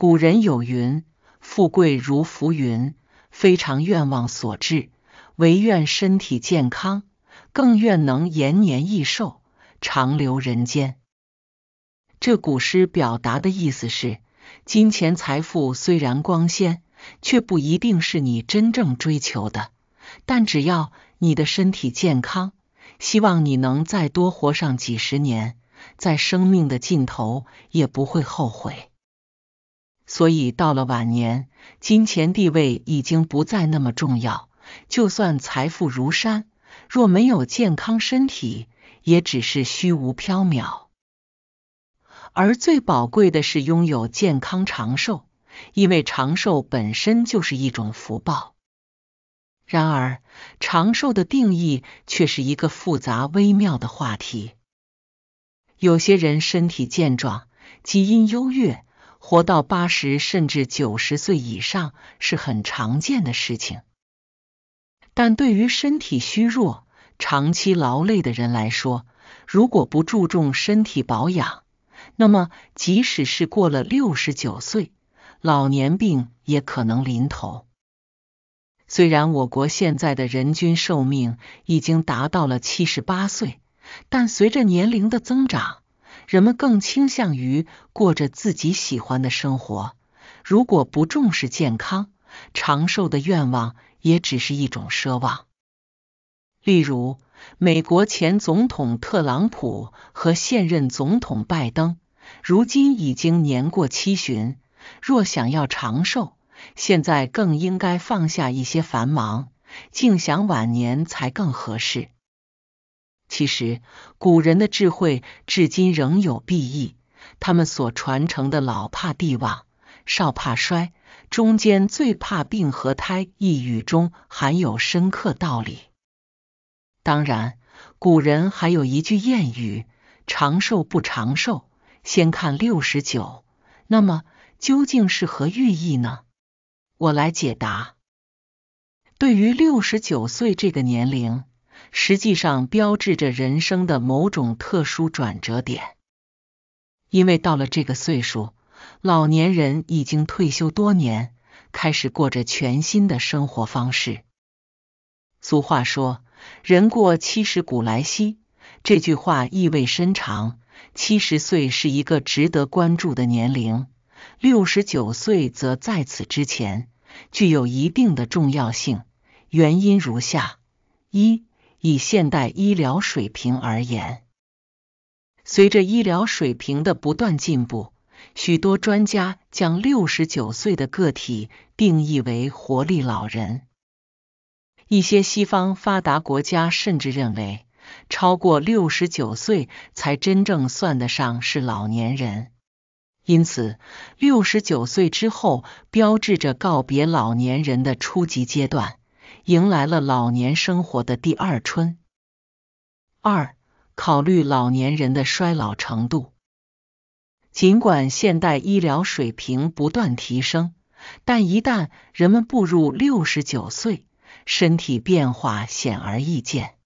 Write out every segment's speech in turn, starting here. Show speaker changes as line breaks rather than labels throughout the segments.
古人有云：“富贵如浮云，非常愿望所致。唯愿身体健康，更愿能延年益寿，长留人间。”这古诗表达的意思是：金钱财富虽然光鲜，却不一定是你真正追求的。但只要你的身体健康，希望你能再多活上几十年，在生命的尽头也不会后悔。所以到了晚年，金钱地位已经不再那么重要。就算财富如山，若没有健康身体，也只是虚无缥缈。而最宝贵的是拥有健康长寿，因为长寿本身就是一种福报。然而，长寿的定义却是一个复杂微妙的话题。有些人身体健壮，基因优越。活到八十甚至九十岁以上是很常见的事情，但对于身体虚弱、长期劳累的人来说，如果不注重身体保养，那么即使是过了六十九岁，老年病也可能临头。虽然我国现在的人均寿命已经达到了七十八岁，但随着年龄的增长，人们更倾向于过着自己喜欢的生活。如果不重视健康，长寿的愿望也只是一种奢望。例如，美国前总统特朗普和现任总统拜登，如今已经年过七旬。若想要长寿，现在更应该放下一些繁忙，静享晚年才更合适。其实，古人的智慧至今仍有裨益。他们所传承的“老怕地旺，少怕衰，中间最怕病和胎”一语中，含有深刻道理。当然，古人还有一句谚语：“长寿不长寿，先看六十九。”那么，究竟是何寓意呢？我来解答。对于六十九岁这个年龄，实际上标志着人生的某种特殊转折点，因为到了这个岁数，老年人已经退休多年，开始过着全新的生活方式。俗话说“人过七十古来稀”，这句话意味深长。七十岁是一个值得关注的年龄，六十九岁则在此之前具有一定的重要性。原因如下：一。以现代医疗水平而言，随着医疗水平的不断进步，许多专家将六十九岁的个体定义为活力老人。一些西方发达国家甚至认为，超过六十九岁才真正算得上是老年人。因此，六十九岁之后标志着告别老年人的初级阶段。迎来了老年生活的第二春。二、考虑老年人的衰老程度。尽管现代医疗水平不断提升，但一旦人们步入六十九岁，身体变化显而易见。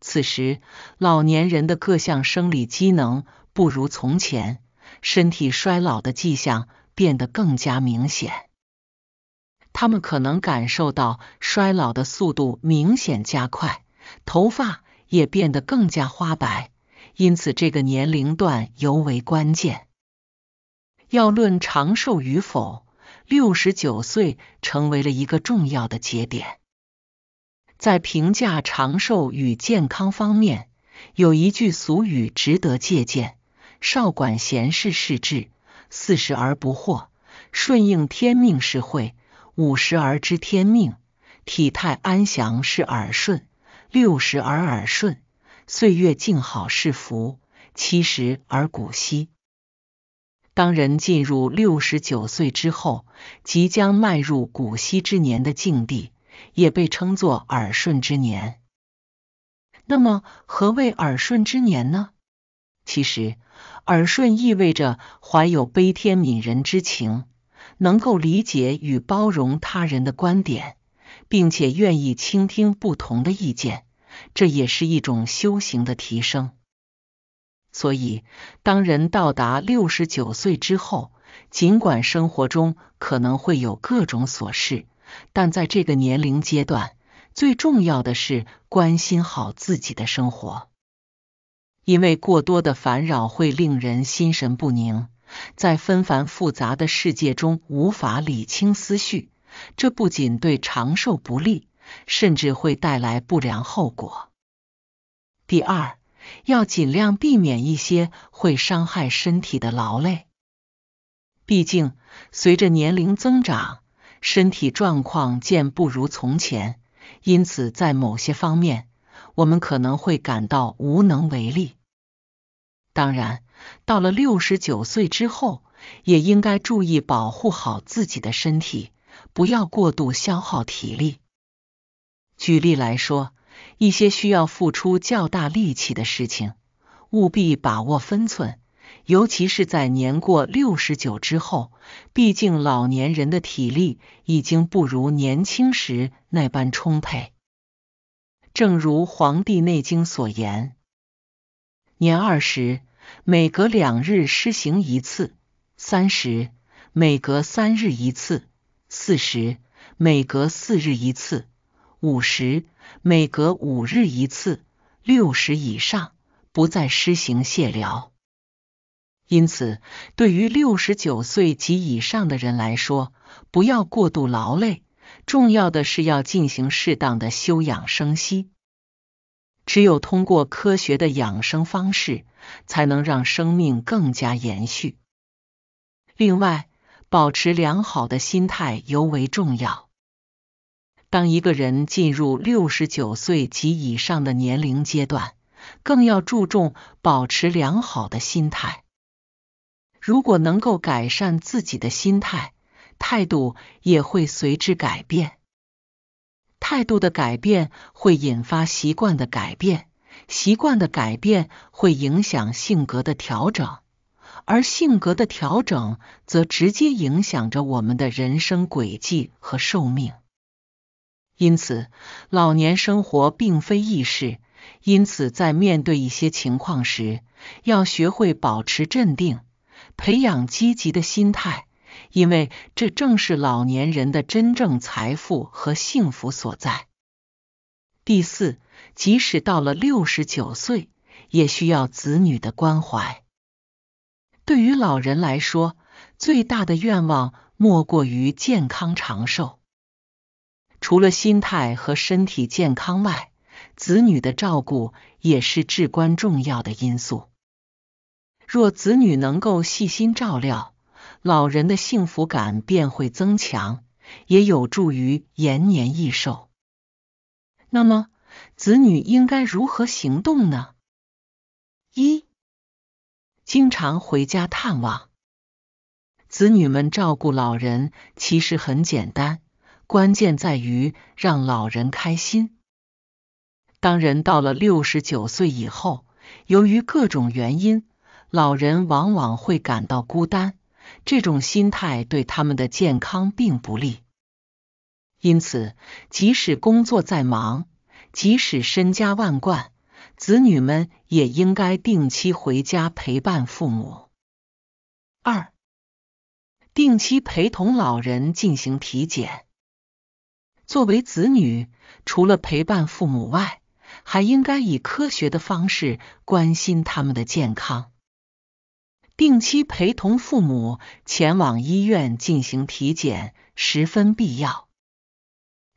此时，老年人的各项生理机能不如从前，身体衰老的迹象变得更加明显。他们可能感受到衰老的速度明显加快，头发也变得更加花白，因此这个年龄段尤为关键。要论长寿与否，六十九岁成为了一个重要的节点。在评价长寿与健康方面，有一句俗语值得借鉴：“少管闲事是智，四十而不惑，顺应天命是慧。”五十而知天命，体态安详是耳顺；六十而耳顺，岁月静好是福；七十而古稀。当人进入六十九岁之后，即将迈入古稀之年的境地，也被称作耳顺之年。那么，何谓耳顺之年呢？其实，耳顺意味着怀有悲天悯人之情。能够理解与包容他人的观点，并且愿意倾听不同的意见，这也是一种修行的提升。所以，当人到达六十九岁之后，尽管生活中可能会有各种琐事，但在这个年龄阶段，最重要的是关心好自己的生活，因为过多的烦扰会令人心神不宁。在纷繁复杂的世界中无法理清思绪，这不仅对长寿不利，甚至会带来不良后果。第二，要尽量避免一些会伤害身体的劳累。毕竟，随着年龄增长，身体状况渐不如从前，因此在某些方面，我们可能会感到无能为力。当然。到了六十九岁之后，也应该注意保护好自己的身体，不要过度消耗体力。举例来说，一些需要付出较大力气的事情，务必把握分寸。尤其是在年过六十九之后，毕竟老年人的体力已经不如年轻时那般充沛。正如《黄帝内经》所言：“年二十。”每隔两日施行一次三十，每隔三日一次四十，每隔四日一次五十，每隔五日一次六十以上不再施行泻疗。因此，对于六十九岁及以上的人来说，不要过度劳累，重要的是要进行适当的休养生息。只有通过科学的养生方式，才能让生命更加延续。另外，保持良好的心态尤为重要。当一个人进入六十九岁及以上的年龄阶段，更要注重保持良好的心态。如果能够改善自己的心态，态度也会随之改变。态度的改变会引发习惯的改变，习惯的改变会影响性格的调整，而性格的调整则直接影响着我们的人生轨迹和寿命。因此，老年生活并非易事。因此，在面对一些情况时，要学会保持镇定，培养积极的心态。因为这正是老年人的真正财富和幸福所在。第四，即使到了六十九岁，也需要子女的关怀。对于老人来说，最大的愿望莫过于健康长寿。除了心态和身体健康外，子女的照顾也是至关重要的因素。若子女能够细心照料，老人的幸福感便会增强，也有助于延年益寿。那么，子女应该如何行动呢？一、经常回家探望。子女们照顾老人其实很简单，关键在于让老人开心。当人到了六十九岁以后，由于各种原因，老人往往会感到孤单。这种心态对他们的健康并不利，因此，即使工作再忙，即使身家万贯，子女们也应该定期回家陪伴父母。二、定期陪同老人进行体检。作为子女，除了陪伴父母外，还应该以科学的方式关心他们的健康。定期陪同父母前往医院进行体检十分必要。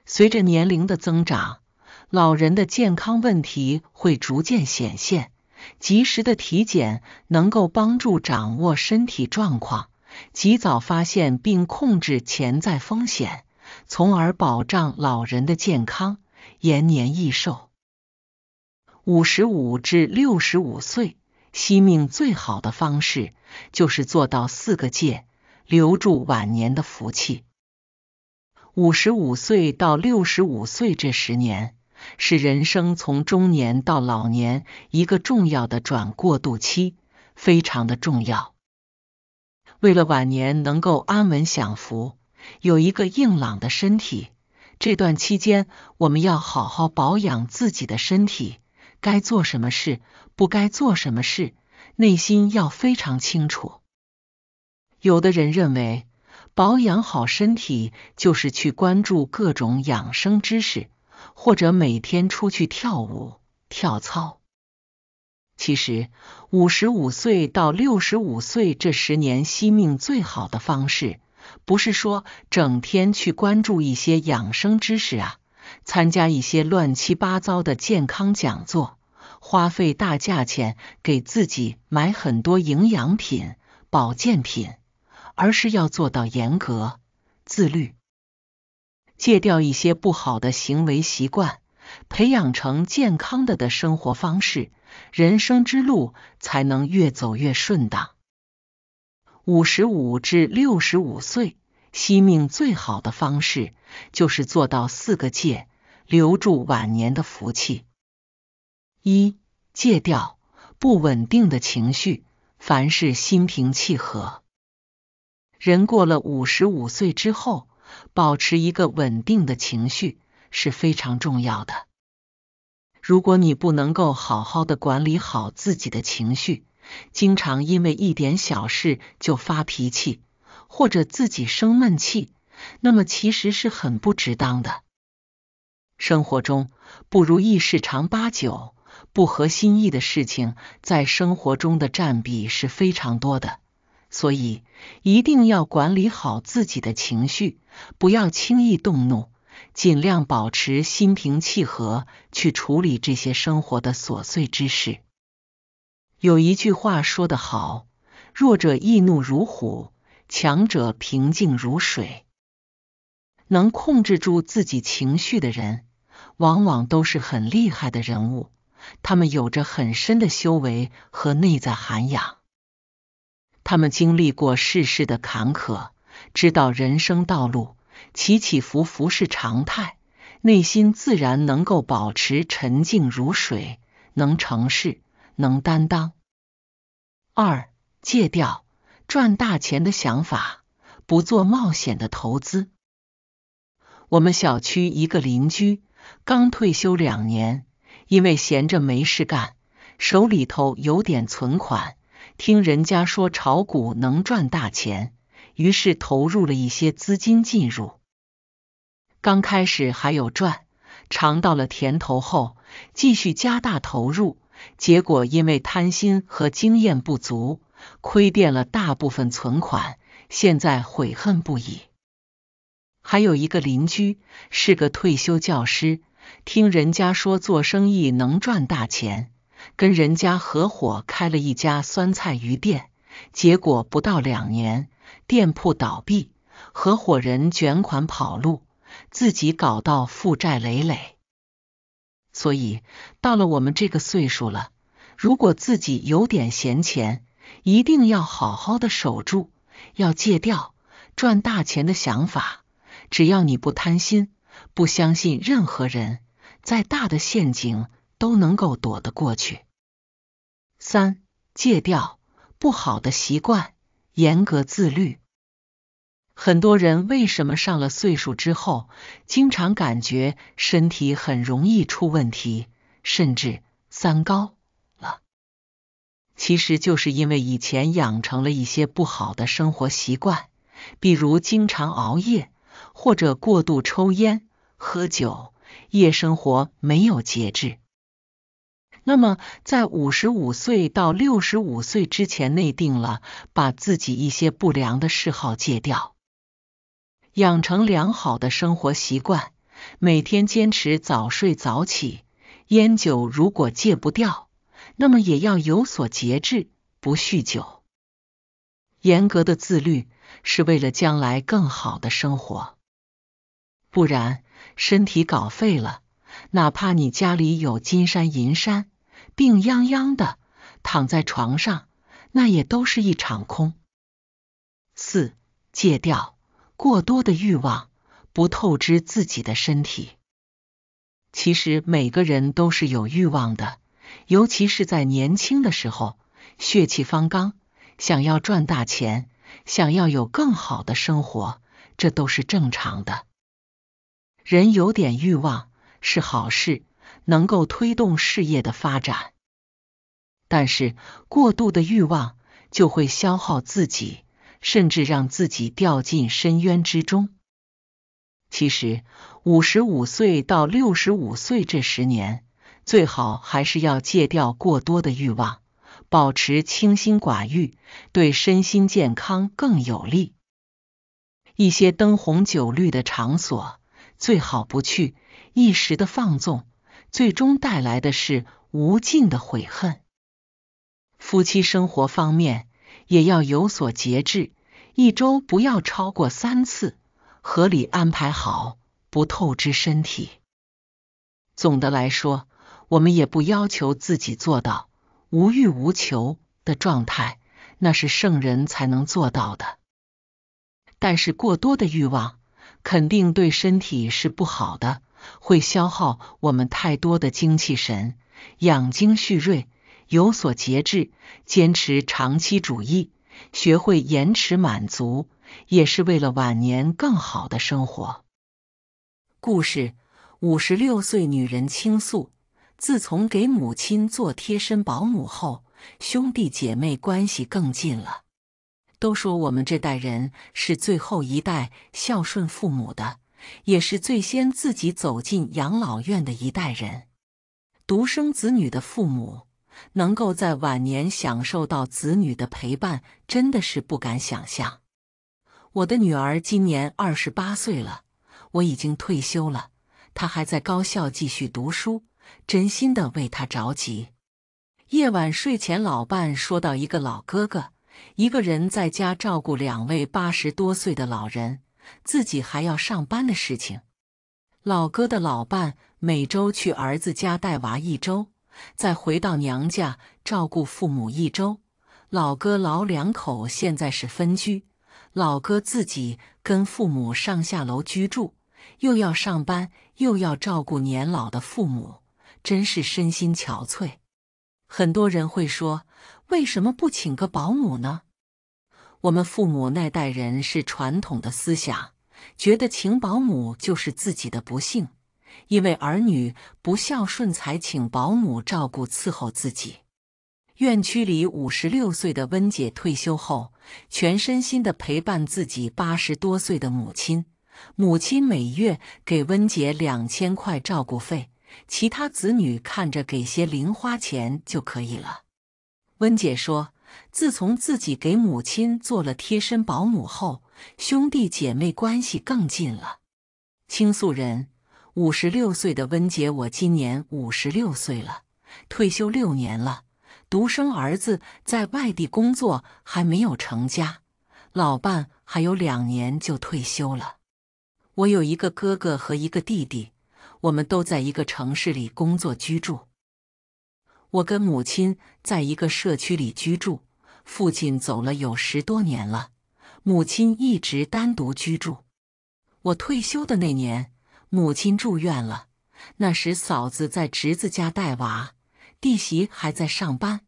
随着年龄的增长，老人的健康问题会逐渐显现，及时的体检能够帮助掌握身体状况，及早发现并控制潜在风险，从而保障老人的健康，延年益寿。五十五至六十五岁。惜命最好的方式就是做到四个戒，留住晚年的福气。五十五岁到六十五岁这十年，是人生从中年到老年一个重要的转过渡期，非常的重要。为了晚年能够安稳享福，有一个硬朗的身体，这段期间我们要好好保养自己的身体。该做什么事，不该做什么事，内心要非常清楚。有的人认为，保养好身体就是去关注各种养生知识，或者每天出去跳舞、跳操。其实，五十五岁到六十五岁这十年，惜命最好的方式，不是说整天去关注一些养生知识啊。参加一些乱七八糟的健康讲座，花费大价钱给自己买很多营养品、保健品，而是要做到严格自律，戒掉一些不好的行为习惯，培养成健康的的生活方式，人生之路才能越走越顺当。五十五至六十五岁惜命最好的方式就是做到四个戒。留住晚年的福气，一戒掉不稳定的情绪，凡事心平气和。人过了五十五岁之后，保持一个稳定的情绪是非常重要的。如果你不能够好好的管理好自己的情绪，经常因为一点小事就发脾气，或者自己生闷气，那么其实是很不值当的。生活中不如意事常八九，不合心意的事情，在生活中的占比是非常多的，所以一定要管理好自己的情绪，不要轻易动怒，尽量保持心平气和去处理这些生活的琐碎之事。有一句话说得好，弱者易怒如虎，强者平静如水。能控制住自己情绪的人，往往都是很厉害的人物。他们有着很深的修为和内在涵养，他们经历过世事的坎坷，知道人生道路起起伏伏是常态，内心自然能够保持沉静如水，能成事，能担当。二，戒掉赚大钱的想法，不做冒险的投资。我们小区一个邻居刚退休两年，因为闲着没事干，手里头有点存款，听人家说炒股能赚大钱，于是投入了一些资金进入。刚开始还有赚，尝到了甜头后，继续加大投入，结果因为贪心和经验不足，亏遍了大部分存款，现在悔恨不已。还有一个邻居是个退休教师，听人家说做生意能赚大钱，跟人家合伙开了一家酸菜鱼店，结果不到两年店铺倒闭，合伙人卷款跑路，自己搞到负债累累。所以到了我们这个岁数了，如果自己有点闲钱，一定要好好的守住，要戒掉赚大钱的想法。只要你不贪心，不相信任何人，再大的陷阱都能够躲得过去。三，戒掉不好的习惯，严格自律。很多人为什么上了岁数之后，经常感觉身体很容易出问题，甚至三高了？其实就是因为以前养成了一些不好的生活习惯，比如经常熬夜。或者过度抽烟、喝酒，夜生活没有节制。那么，在五十五岁到六十五岁之前，内定了把自己一些不良的嗜好戒掉，养成良好的生活习惯，每天坚持早睡早起。烟酒如果戒不掉，那么也要有所节制，不酗酒。严格的自律是为了将来更好的生活。不然身体搞废了，哪怕你家里有金山银山，病殃殃的躺在床上，那也都是一场空。四，戒掉过多的欲望，不透支自己的身体。其实每个人都是有欲望的，尤其是在年轻的时候，血气方刚，想要赚大钱，想要有更好的生活，这都是正常的。人有点欲望是好事，能够推动事业的发展。但是过度的欲望就会消耗自己，甚至让自己掉进深渊之中。其实，五十五岁到六十五岁这十年，最好还是要戒掉过多的欲望，保持清心寡欲，对身心健康更有利。一些灯红酒绿的场所。最好不去，一时的放纵，最终带来的是无尽的悔恨。夫妻生活方面也要有所节制，一周不要超过三次，合理安排好，不透支身体。总的来说，我们也不要求自己做到无欲无求的状态，那是圣人才能做到的。但是过多的欲望。肯定对身体是不好的，会消耗我们太多的精气神。养精蓄锐，有所节制，坚持长期主义，学会延迟满足，也是为了晚年更好的生活。故事：五十六岁女人倾诉，自从给母亲做贴身保姆后，兄弟姐妹关系更近了。都说我们这代人是最后一代孝顺父母的，也是最先自己走进养老院的一代人。独生子女的父母能够在晚年享受到子女的陪伴，真的是不敢想象。我的女儿今年二十八岁了，我已经退休了，她还在高校继续读书，真心的为她着急。夜晚睡前，老伴说到一个老哥哥。一个人在家照顾两位八十多岁的老人，自己还要上班的事情。老哥的老伴每周去儿子家带娃一周，再回到娘家照顾父母一周。老哥老两口现在是分居，老哥自己跟父母上下楼居住，又要上班，又要照顾年老的父母，真是身心憔悴。很多人会说：“为什么不请个保姆呢？”我们父母那代人是传统的思想，觉得请保姆就是自己的不幸，因为儿女不孝顺才请保姆照顾伺候自己。院区里，五十六岁的温姐退休后，全身心的陪伴自己八十多岁的母亲，母亲每月给温姐两千块照顾费。其他子女看着给些零花钱就可以了。温姐说：“自从自己给母亲做了贴身保姆后，兄弟姐妹关系更近了。”倾诉人：五十六岁的温姐，我今年五十六岁了，退休六年了。独生儿子在外地工作，还没有成家。老伴还有两年就退休了。我有一个哥哥和一个弟弟。我们都在一个城市里工作居住。我跟母亲在一个社区里居住，父亲走了有十多年了，母亲一直单独居住。我退休的那年，母亲住院了。那时嫂子在侄子家带娃，弟媳还在上班，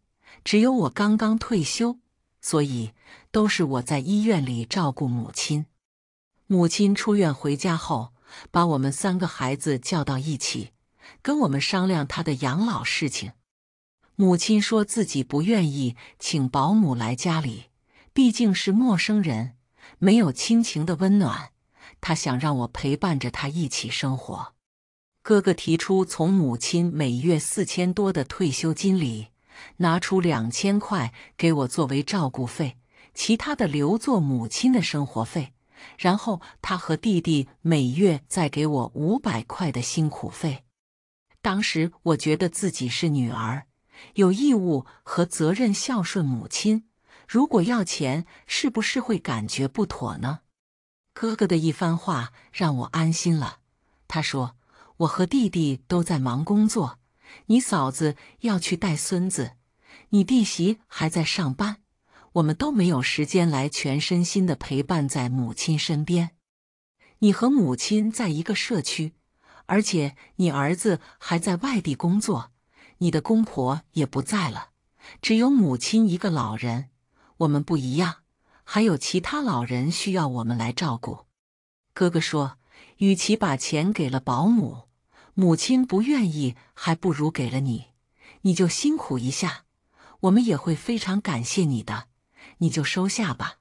只有我刚刚退休，所以都是我在医院里照顾母亲。母亲出院回家后。把我们三个孩子叫到一起，跟我们商量他的养老事情。母亲说自己不愿意请保姆来家里，毕竟是陌生人，没有亲情的温暖。他想让我陪伴着他一起生活。哥哥提出从母亲每月四千多的退休金里拿出两千块给我作为照顾费，其他的留作母亲的生活费。然后他和弟弟每月再给我五百块的辛苦费。当时我觉得自己是女儿，有义务和责任孝顺母亲。如果要钱，是不是会感觉不妥呢？哥哥的一番话让我安心了。他说：“我和弟弟都在忙工作，你嫂子要去带孙子，你弟媳还在上班。”我们都没有时间来全身心的陪伴在母亲身边。你和母亲在一个社区，而且你儿子还在外地工作，你的公婆也不在了，只有母亲一个老人。我们不一样，还有其他老人需要我们来照顾。哥哥说，与其把钱给了保姆，母亲不愿意，还不如给了你，你就辛苦一下，我们也会非常感谢你的。你就收下吧。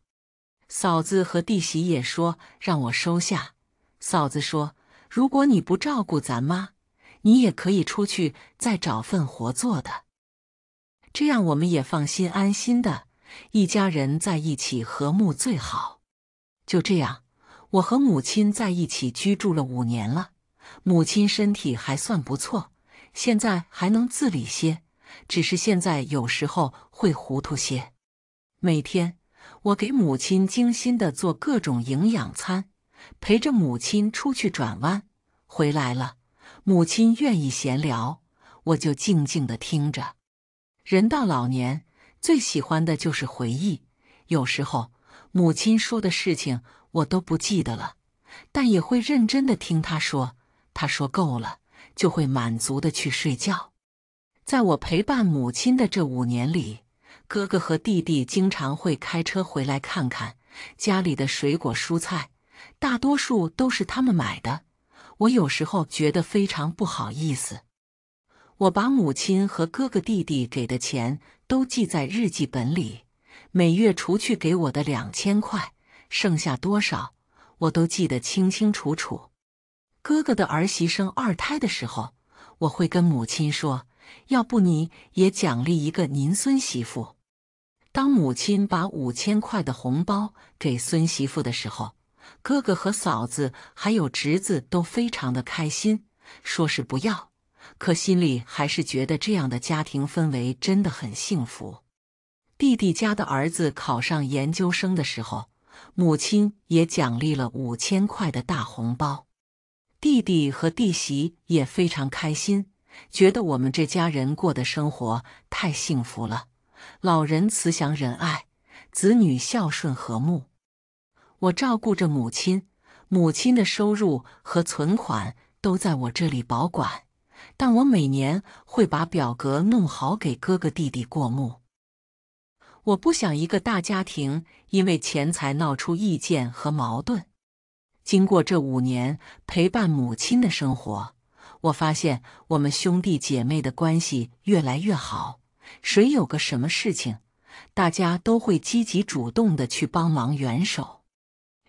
嫂子和弟媳也说让我收下。嫂子说：“如果你不照顾咱妈，你也可以出去再找份活做的，这样我们也放心安心的。一家人在一起和睦最好。”就这样，我和母亲在一起居住了五年了。母亲身体还算不错，现在还能自理些，只是现在有时候会糊涂些。每天，我给母亲精心的做各种营养餐，陪着母亲出去转弯，回来了，母亲愿意闲聊，我就静静的听着。人到老年，最喜欢的就是回忆。有时候，母亲说的事情我都不记得了，但也会认真的听她说。她说够了，就会满足的去睡觉。在我陪伴母亲的这五年里。哥哥和弟弟经常会开车回来看看家里的水果蔬菜，大多数都是他们买的。我有时候觉得非常不好意思。我把母亲和哥哥、弟弟给的钱都记在日记本里，每月除去给我的两千块，剩下多少我都记得清清楚楚。哥哥的儿媳生二胎的时候，我会跟母亲说。要不你也奖励一个您孙媳妇。当母亲把五千块的红包给孙媳妇的时候，哥哥和嫂子还有侄子都非常的开心，说是不要，可心里还是觉得这样的家庭氛围真的很幸福。弟弟家的儿子考上研究生的时候，母亲也奖励了五千块的大红包，弟弟和弟媳也非常开心。觉得我们这家人过的生活太幸福了，老人慈祥仁爱，子女孝顺和睦。我照顾着母亲，母亲的收入和存款都在我这里保管，但我每年会把表格弄好给哥哥弟弟过目。我不想一个大家庭因为钱财闹出意见和矛盾。经过这五年陪伴母亲的生活。我发现我们兄弟姐妹的关系越来越好，谁有个什么事情，大家都会积极主动的去帮忙援手。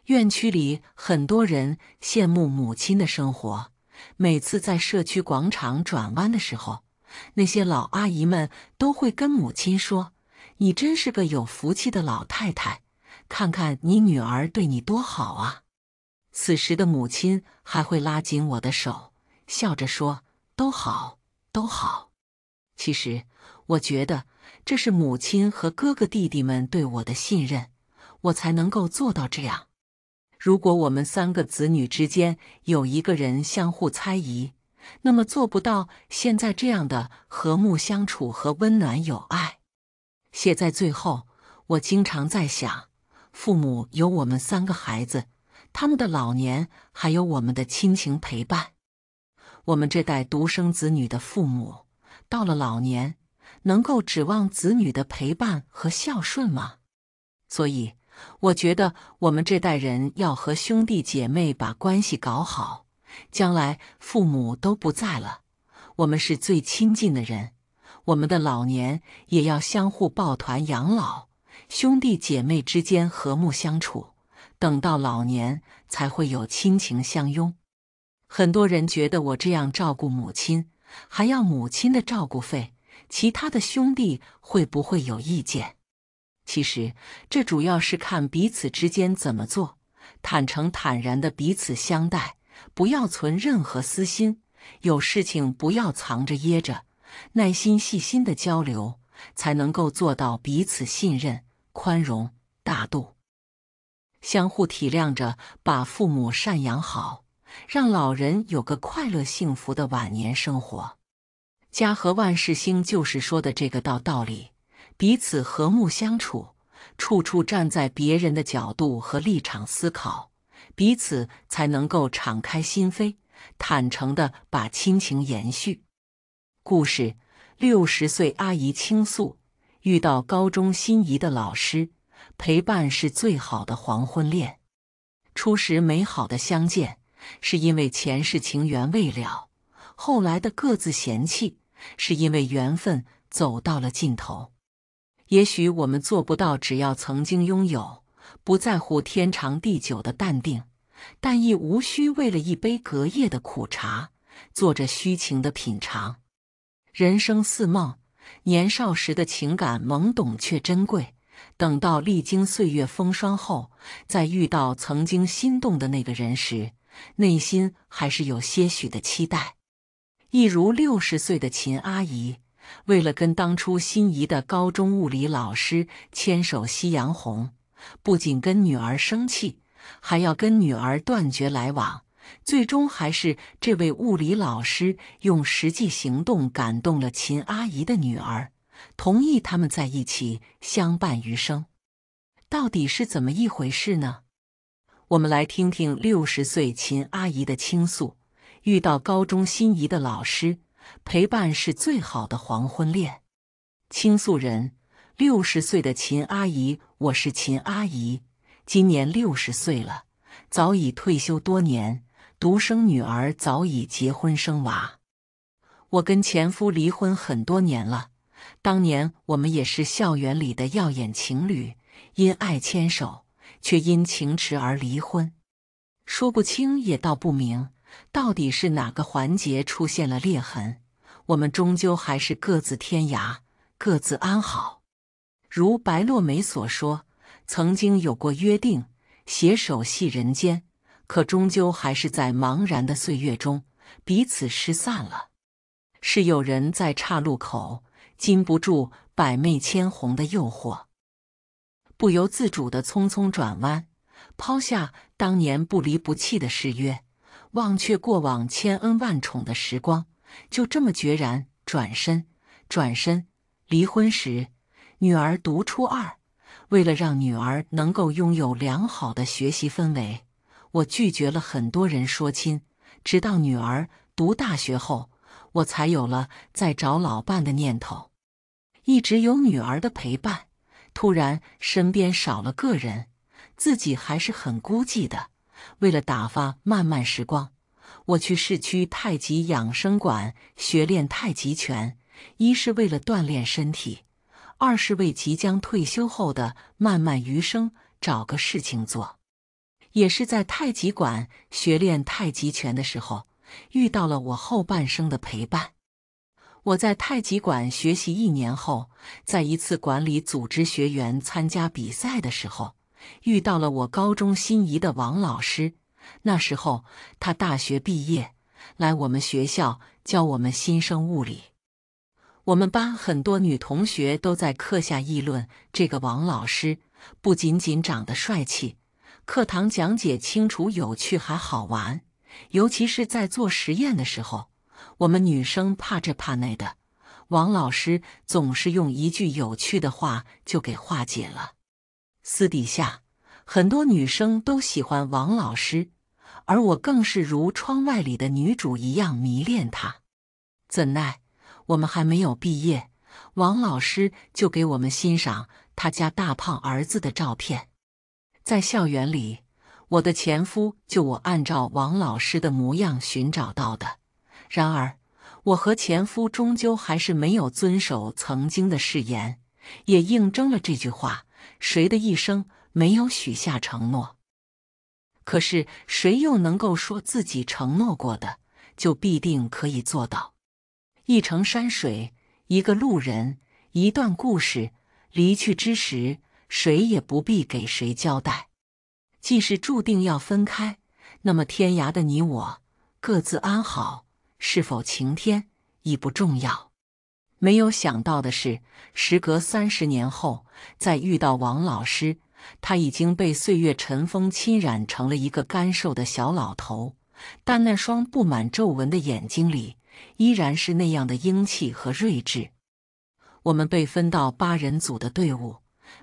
院区里很多人羡慕母亲的生活，每次在社区广场转弯的时候，那些老阿姨们都会跟母亲说：“你真是个有福气的老太太，看看你女儿对你多好啊！”此时的母亲还会拉紧我的手。笑着说：“都好，都好。其实我觉得，这是母亲和哥哥弟弟们对我的信任，我才能够做到这样。如果我们三个子女之间有一个人相互猜疑，那么做不到现在这样的和睦相处和温暖友爱。写在最后，我经常在想，父母有我们三个孩子，他们的老年还有我们的亲情陪伴。”我们这代独生子女的父母到了老年，能够指望子女的陪伴和孝顺吗？所以，我觉得我们这代人要和兄弟姐妹把关系搞好。将来父母都不在了，我们是最亲近的人。我们的老年也要相互抱团养老，兄弟姐妹之间和睦相处，等到老年才会有亲情相拥。很多人觉得我这样照顾母亲，还要母亲的照顾费，其他的兄弟会不会有意见？其实这主要是看彼此之间怎么做，坦诚坦然的彼此相待，不要存任何私心，有事情不要藏着掖着，耐心细心的交流，才能够做到彼此信任、宽容、大度，相互体谅着把父母赡养好。让老人有个快乐幸福的晚年生活，家和万事兴就是说的这个道道理。彼此和睦相处，处处站在别人的角度和立场思考，彼此才能够敞开心扉，坦诚的把亲情延续。故事：六十岁阿姨倾诉，遇到高中心仪的老师，陪伴是最好的黄昏恋。初识美好的相见。是因为前世情缘未了，后来的各自嫌弃，是因为缘分走到了尽头。也许我们做不到只要曾经拥有，不在乎天长地久的淡定，但亦无需为了一杯隔夜的苦茶，做着虚情的品尝。人生似梦，年少时的情感懵懂却珍贵，等到历经岁月风霜后，再遇到曾经心动的那个人时。内心还是有些许的期待，一如六十岁的秦阿姨，为了跟当初心仪的高中物理老师牵手夕阳红，不仅跟女儿生气，还要跟女儿断绝来往，最终还是这位物理老师用实际行动感动了秦阿姨的女儿，同意他们在一起相伴余生。到底是怎么一回事呢？我们来听听六十岁秦阿姨的倾诉。遇到高中心仪的老师，陪伴是最好的黄昏恋。倾诉人：六十岁的秦阿姨，我是秦阿姨，今年六十岁了，早已退休多年。独生女儿早已结婚生娃。我跟前夫离婚很多年了，当年我们也是校园里的耀眼情侣，因爱牵手。却因情迟而离婚，说不清也道不明，到底是哪个环节出现了裂痕？我们终究还是各自天涯，各自安好。如白落梅所说：“曾经有过约定，携手戏人间，可终究还是在茫然的岁月中彼此失散了。是有人在岔路口禁不住百媚千红的诱惑。”不由自主地匆匆转弯，抛下当年不离不弃的誓约，忘却过往千恩万宠的时光，就这么决然转身。转身离婚时，女儿读初二，为了让女儿能够拥有良好的学习氛围，我拒绝了很多人说亲，直到女儿读大学后，我才有了再找老伴的念头。一直有女儿的陪伴。突然身边少了个人，自己还是很孤寂的。为了打发漫漫时光，我去市区太极养生馆学练太极拳，一是为了锻炼身体，二是为即将退休后的漫漫余生找个事情做。也是在太极馆学练太极拳的时候，遇到了我后半生的陪伴。我在太极馆学习一年后，在一次管理组织学员参加比赛的时候，遇到了我高中心仪的王老师。那时候他大学毕业，来我们学校教我们新生物理。我们班很多女同学都在课下议论这个王老师，不仅仅长得帅气，课堂讲解清楚有趣还好玩，尤其是在做实验的时候。我们女生怕这怕那的，王老师总是用一句有趣的话就给化解了。私底下，很多女生都喜欢王老师，而我更是如窗外里的女主一样迷恋他。怎奈我们还没有毕业，王老师就给我们欣赏他家大胖儿子的照片。在校园里，我的前夫就我按照王老师的模样寻找到的。然而，我和前夫终究还是没有遵守曾经的誓言，也印证了这句话：谁的一生没有许下承诺？可是，谁又能够说自己承诺过的就必定可以做到？一程山水，一个路人，一段故事，离去之时，谁也不必给谁交代。既是注定要分开，那么天涯的你我，各自安好。是否晴天已不重要。没有想到的是，时隔三十年后，再遇到王老师，他已经被岁月尘封侵染成了一个干瘦的小老头，但那双布满皱纹的眼睛里依然是那样的英气和睿智。我们被分到八人组的队伍，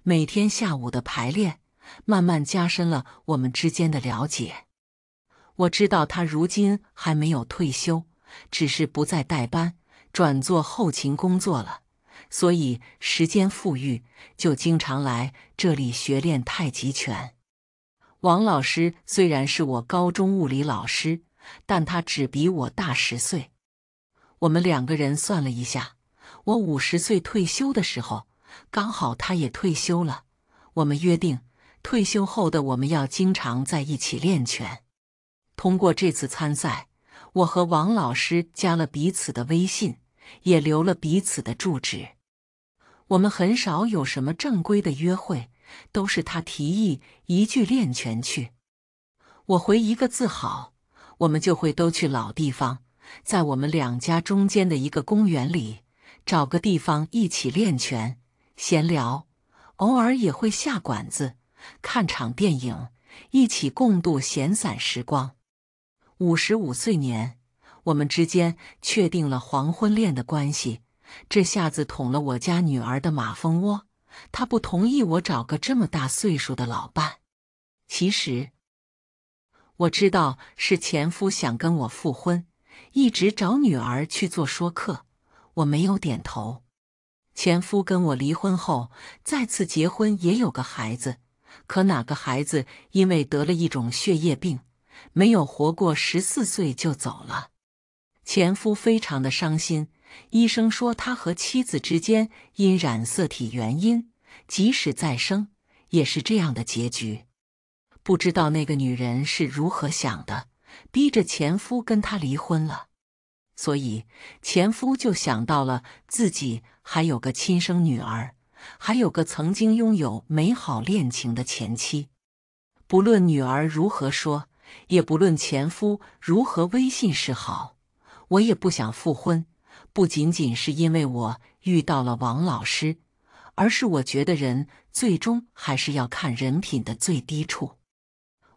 每天下午的排练，慢慢加深了我们之间的了解。我知道他如今还没有退休。只是不再代班，转做后勤工作了，所以时间富裕，就经常来这里学练太极拳。王老师虽然是我高中物理老师，但他只比我大十岁。我们两个人算了一下，我五十岁退休的时候，刚好他也退休了。我们约定，退休后的我们要经常在一起练拳。通过这次参赛。我和王老师加了彼此的微信，也留了彼此的住址。我们很少有什么正规的约会，都是他提议一句练拳去，我回一个字好，我们就会都去老地方，在我们两家中间的一个公园里找个地方一起练拳、闲聊，偶尔也会下馆子、看场电影，一起共度闲散时光。五十五岁年，我们之间确定了黄昏恋的关系，这下子捅了我家女儿的马蜂窝，她不同意我找个这么大岁数的老伴。其实我知道是前夫想跟我复婚，一直找女儿去做说客，我没有点头。前夫跟我离婚后再次结婚也有个孩子，可哪个孩子因为得了一种血液病。没有活过十四岁就走了，前夫非常的伤心。医生说他和妻子之间因染色体原因，即使再生也是这样的结局。不知道那个女人是如何想的，逼着前夫跟她离婚了。所以前夫就想到了自己还有个亲生女儿，还有个曾经拥有美好恋情的前妻。不论女儿如何说。也不论前夫如何威信示好，我也不想复婚。不仅仅是因为我遇到了王老师，而是我觉得人最终还是要看人品的最低处。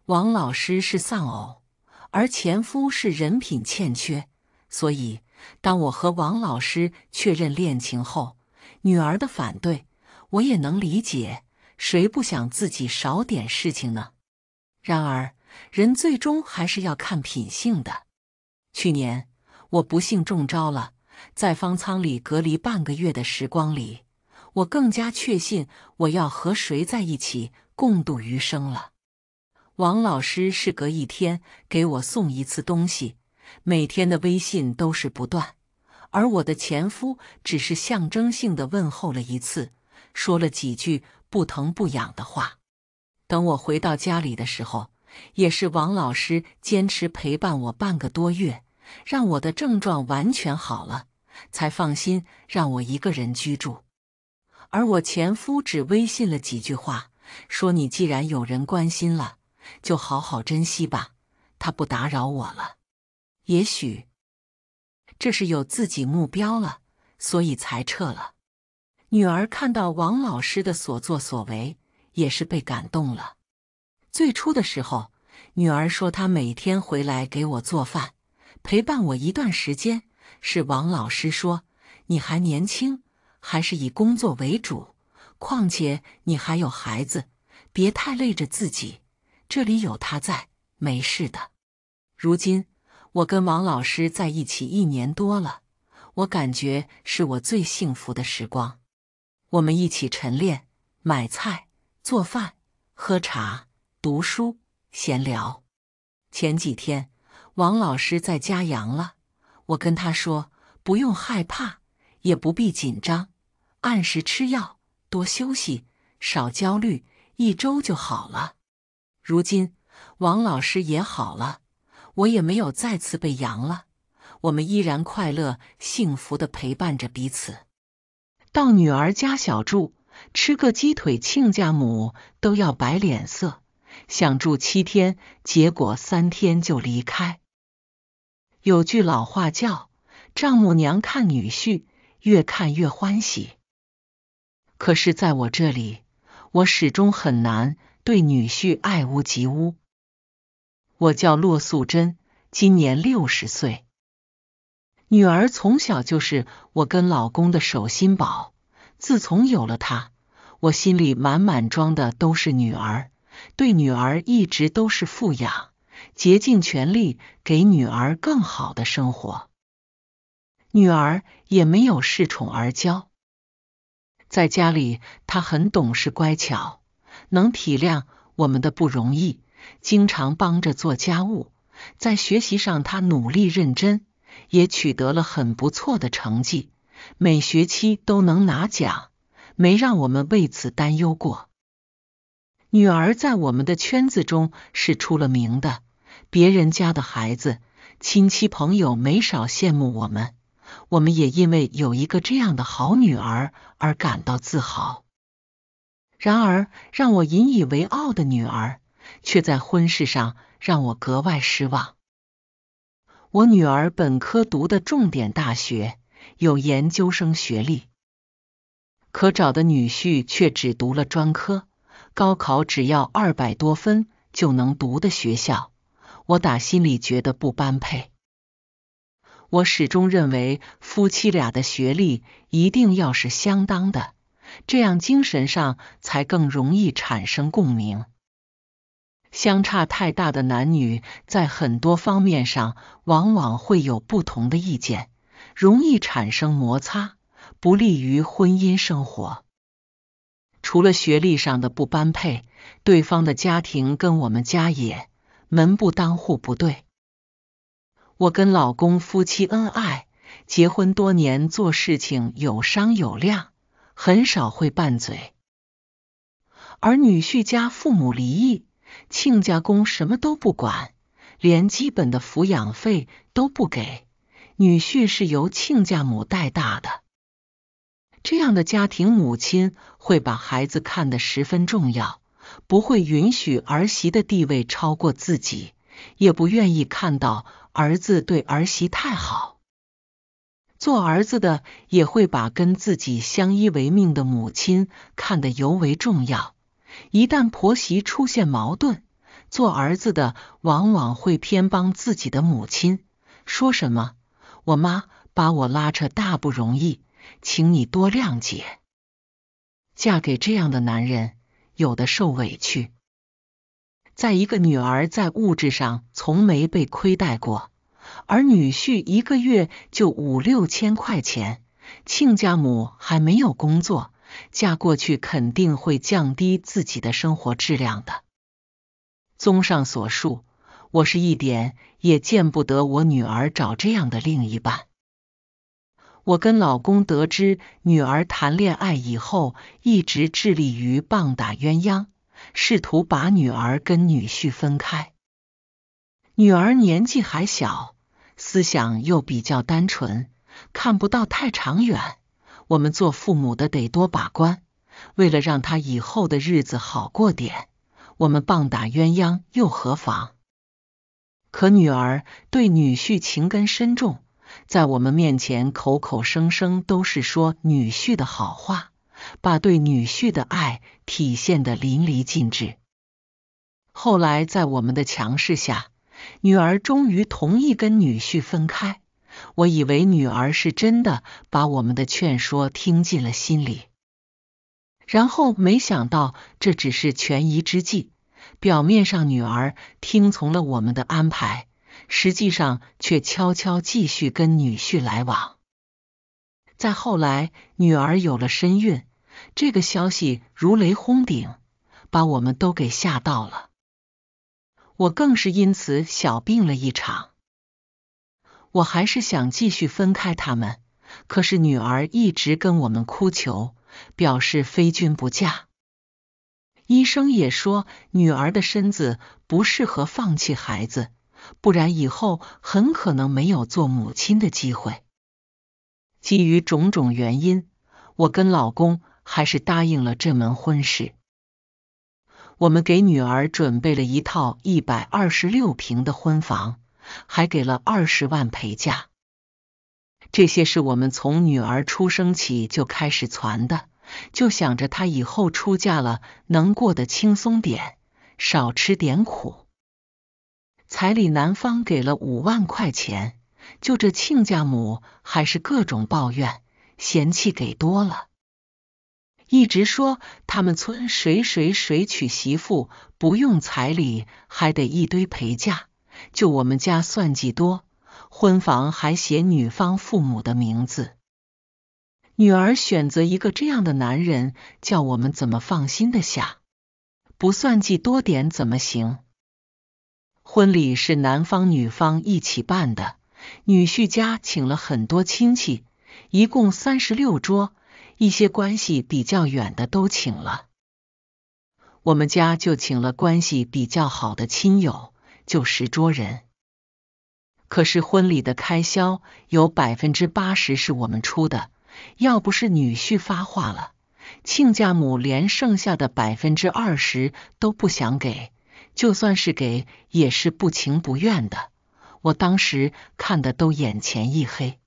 王老师是丧偶，而前夫是人品欠缺。所以，当我和王老师确认恋情后，女儿的反对我也能理解。谁不想自己少点事情呢？然而。人最终还是要看品性的。去年我不幸中招了，在方舱里隔离半个月的时光里，我更加确信我要和谁在一起共度余生了。王老师是隔一天给我送一次东西，每天的微信都是不断，而我的前夫只是象征性的问候了一次，说了几句不疼不痒的话。等我回到家里的时候。也是王老师坚持陪伴我半个多月，让我的症状完全好了，才放心让我一个人居住。而我前夫只微信了几句话，说：“你既然有人关心了，就好好珍惜吧。”他不打扰我了。也许这是有自己目标了，所以才撤了。女儿看到王老师的所作所为，也是被感动了。最初的时候，女儿说她每天回来给我做饭，陪伴我一段时间。是王老师说：“你还年轻，还是以工作为主，况且你还有孩子，别太累着自己。”这里有他在，没事的。如今我跟王老师在一起一年多了，我感觉是我最幸福的时光。我们一起晨练、买菜、做饭、喝茶。读书闲聊。前几天王老师在家阳了，我跟他说不用害怕，也不必紧张，按时吃药，多休息，少焦虑，一周就好了。如今王老师也好了，我也没有再次被阳了，我们依然快乐幸福的陪伴着彼此。到女儿家小住，吃个鸡腿，亲家母都要摆脸色。想住七天，结果三天就离开。有句老话叫“丈母娘看女婿，越看越欢喜”。可是，在我这里，我始终很难对女婿爱屋及乌。我叫骆素贞，今年六十岁，女儿从小就是我跟老公的手心宝。自从有了她，我心里满满装的都是女儿。对女儿一直都是富养，竭尽全力给女儿更好的生活。女儿也没有恃宠而骄，在家里她很懂事乖巧，能体谅我们的不容易，经常帮着做家务。在学习上，她努力认真，也取得了很不错的成绩，每学期都能拿奖，没让我们为此担忧过。女儿在我们的圈子中是出了名的，别人家的孩子，亲戚朋友没少羡慕我们，我们也因为有一个这样的好女儿而感到自豪。然而，让我引以为傲的女儿，却在婚事上让我格外失望。我女儿本科读的重点大学，有研究生学历，可找的女婿却只读了专科。高考只要二百多分就能读的学校，我打心里觉得不般配。我始终认为，夫妻俩的学历一定要是相当的，这样精神上才更容易产生共鸣。相差太大的男女，在很多方面上往往会有不同的意见，容易产生摩擦，不利于婚姻生活。除了学历上的不般配，对方的家庭跟我们家也门不当户不对。我跟老公夫妻恩爱，结婚多年，做事情有商有量，很少会拌嘴。而女婿家父母离异，亲家公什么都不管，连基本的抚养费都不给，女婿是由亲家母带大的。这样的家庭，母亲会把孩子看得十分重要，不会允许儿媳的地位超过自己，也不愿意看到儿子对儿媳太好。做儿子的也会把跟自己相依为命的母亲看得尤为重要。一旦婆媳出现矛盾，做儿子的往往会偏帮自己的母亲，说什么“我妈把我拉扯大不容易”。请你多谅解，嫁给这样的男人，有的受委屈。在一个，女儿在物质上从没被亏待过，而女婿一个月就五六千块钱，亲家母还没有工作，嫁过去肯定会降低自己的生活质量的。综上所述，我是一点也见不得我女儿找这样的另一半。我跟老公得知女儿谈恋爱以后，一直致力于棒打鸳鸯，试图把女儿跟女婿分开。女儿年纪还小，思想又比较单纯，看不到太长远。我们做父母的得多把关，为了让她以后的日子好过点，我们棒打鸳鸯又何妨？可女儿对女婿情根深重。在我们面前，口口声声都是说女婿的好话，把对女婿的爱体现的淋漓尽致。后来在我们的强势下，女儿终于同意跟女婿分开。我以为女儿是真的把我们的劝说听进了心里，然后没想到这只是权宜之计。表面上，女儿听从了我们的安排。实际上却悄悄继续跟女婿来往。再后来，女儿有了身孕，这个消息如雷轰顶，把我们都给吓到了。我更是因此小病了一场。我还是想继续分开他们，可是女儿一直跟我们哭求，表示非君不嫁。医生也说女儿的身子不适合放弃孩子。不然以后很可能没有做母亲的机会。基于种种原因，我跟老公还是答应了这门婚事。我们给女儿准备了一套一百二十六平的婚房，还给了二十万陪嫁。这些是我们从女儿出生起就开始攒的，就想着她以后出嫁了能过得轻松点，少吃点苦。彩礼男方给了五万块钱，就这亲家母还是各种抱怨嫌弃给多了，一直说他们村谁谁谁娶媳妇不用彩礼，还得一堆陪嫁，就我们家算计多，婚房还写女方父母的名字，女儿选择一个这样的男人，叫我们怎么放心的下？不算计多点怎么行？婚礼是男方女方一起办的，女婿家请了很多亲戚，一共三十六桌，一些关系比较远的都请了。我们家就请了关系比较好的亲友，就十桌人。可是婚礼的开销有百分之八十是我们出的，要不是女婿发话了，亲家母连剩下的百分之二十都不想给。就算是给，也是不情不愿的。我当时看的都眼前一黑。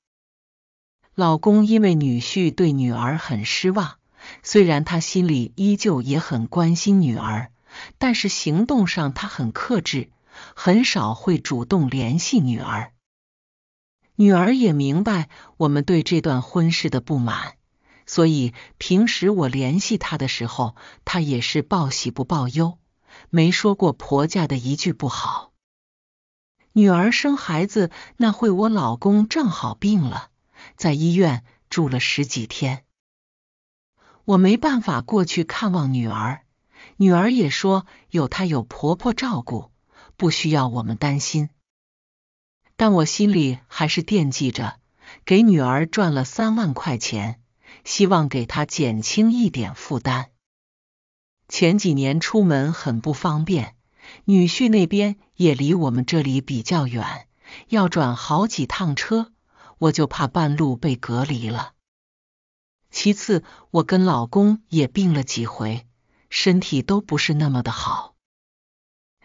老公因为女婿对女儿很失望，虽然他心里依旧也很关心女儿，但是行动上他很克制，很少会主动联系女儿。女儿也明白我们对这段婚事的不满，所以平时我联系他的时候，他也是报喜不报忧。没说过婆家的一句不好。女儿生孩子那会，我老公正好病了，在医院住了十几天，我没办法过去看望女儿。女儿也说有她有婆婆照顾，不需要我们担心。但我心里还是惦记着，给女儿赚了三万块钱，希望给她减轻一点负担。前几年出门很不方便，女婿那边也离我们这里比较远，要转好几趟车，我就怕半路被隔离了。其次，我跟老公也病了几回，身体都不是那么的好。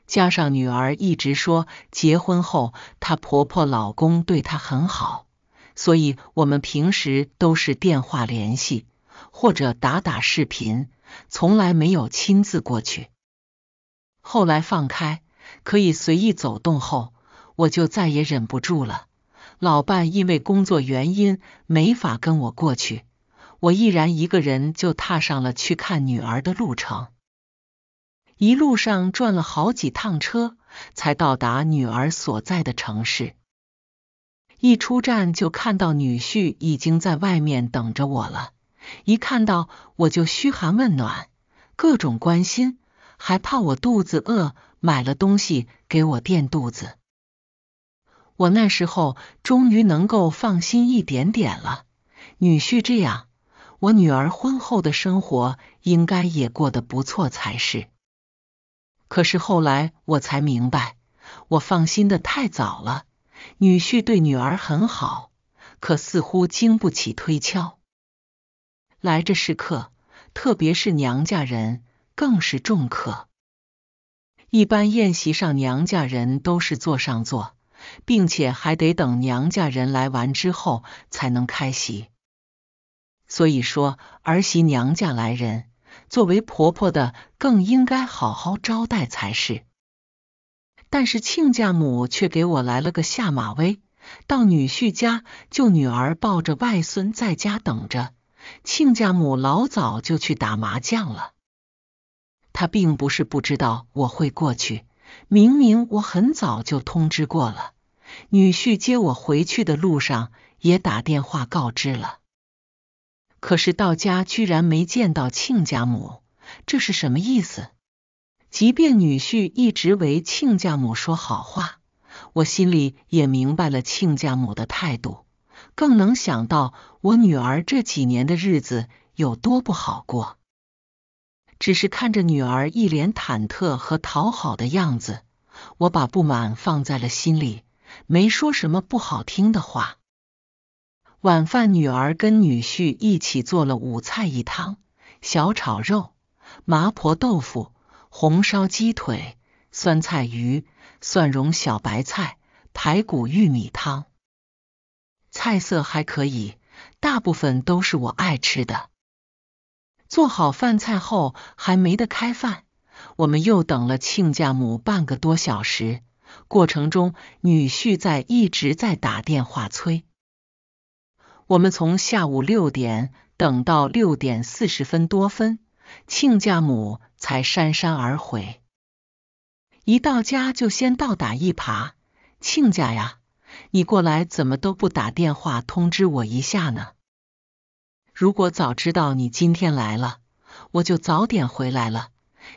加上女儿一直说结婚后她婆婆老公对她很好，所以我们平时都是电话联系或者打打视频。从来没有亲自过去。后来放开可以随意走动后，我就再也忍不住了。老伴因为工作原因没法跟我过去，我毅然一个人就踏上了去看女儿的路程。一路上转了好几趟车，才到达女儿所在的城市。一出站就看到女婿已经在外面等着我了。一看到我就嘘寒问暖，各种关心，还怕我肚子饿，买了东西给我垫肚子。我那时候终于能够放心一点点了。女婿这样，我女儿婚后的生活应该也过得不错才是。可是后来我才明白，我放心的太早了。女婿对女儿很好，可似乎经不起推敲。来这是客，特别是娘家人更是重客。一般宴席上，娘家人都是坐上座，并且还得等娘家人来完之后才能开席。所以说，儿媳娘家来人，作为婆婆的更应该好好招待才是。但是亲家母却给我来了个下马威，到女婿家就女儿抱着外孙在家等着。亲家母老早就去打麻将了，她并不是不知道我会过去，明明我很早就通知过了，女婿接我回去的路上也打电话告知了，可是到家居然没见到亲家母，这是什么意思？即便女婿一直为亲家母说好话，我心里也明白了亲家母的态度。更能想到我女儿这几年的日子有多不好过。只是看着女儿一脸忐忑和讨好的样子，我把不满放在了心里，没说什么不好听的话。晚饭，女儿跟女婿一起做了五菜一汤：小炒肉、麻婆豆腐、红烧鸡腿、酸菜鱼、蒜蓉小白菜、排骨玉米汤。菜色还可以，大部分都是我爱吃的。做好饭菜后还没得开饭，我们又等了亲家母半个多小时。过程中，女婿在一直在打电话催。我们从下午六点等到六点四十分多分，亲家母才姗姗而回。一到家就先倒打一耙：“亲家呀！”你过来怎么都不打电话通知我一下呢？如果早知道你今天来了，我就早点回来了。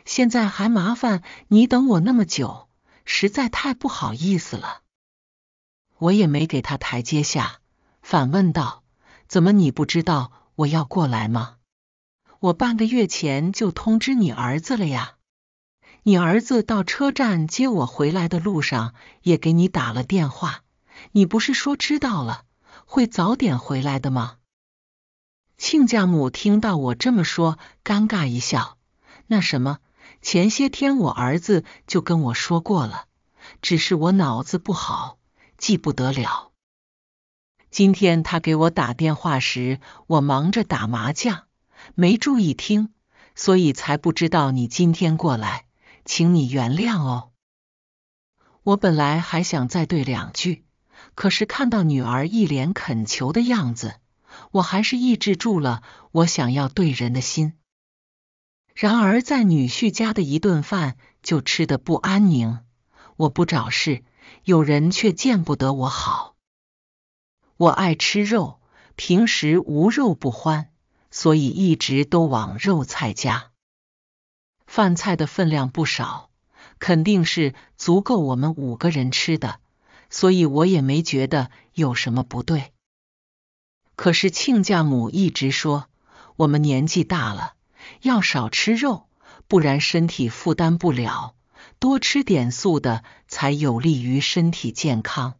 现在还麻烦你等我那么久，实在太不好意思了。我也没给他台阶下，反问道：“怎么你不知道我要过来吗？我半个月前就通知你儿子了呀。你儿子到车站接我回来的路上也给你打了电话。”你不是说知道了会早点回来的吗？亲家母听到我这么说，尴尬一笑：“那什么，前些天我儿子就跟我说过了，只是我脑子不好，记不得了。今天他给我打电话时，我忙着打麻将，没注意听，所以才不知道你今天过来，请你原谅哦。我本来还想再对两句。”可是看到女儿一脸恳求的样子，我还是抑制住了我想要对人的心。然而在女婿家的一顿饭就吃的不安宁，我不找事，有人却见不得我好。我爱吃肉，平时无肉不欢，所以一直都往肉菜加。饭菜的分量不少，肯定是足够我们五个人吃的。所以我也没觉得有什么不对。可是亲家母一直说，我们年纪大了，要少吃肉，不然身体负担不了，多吃点素的才有利于身体健康。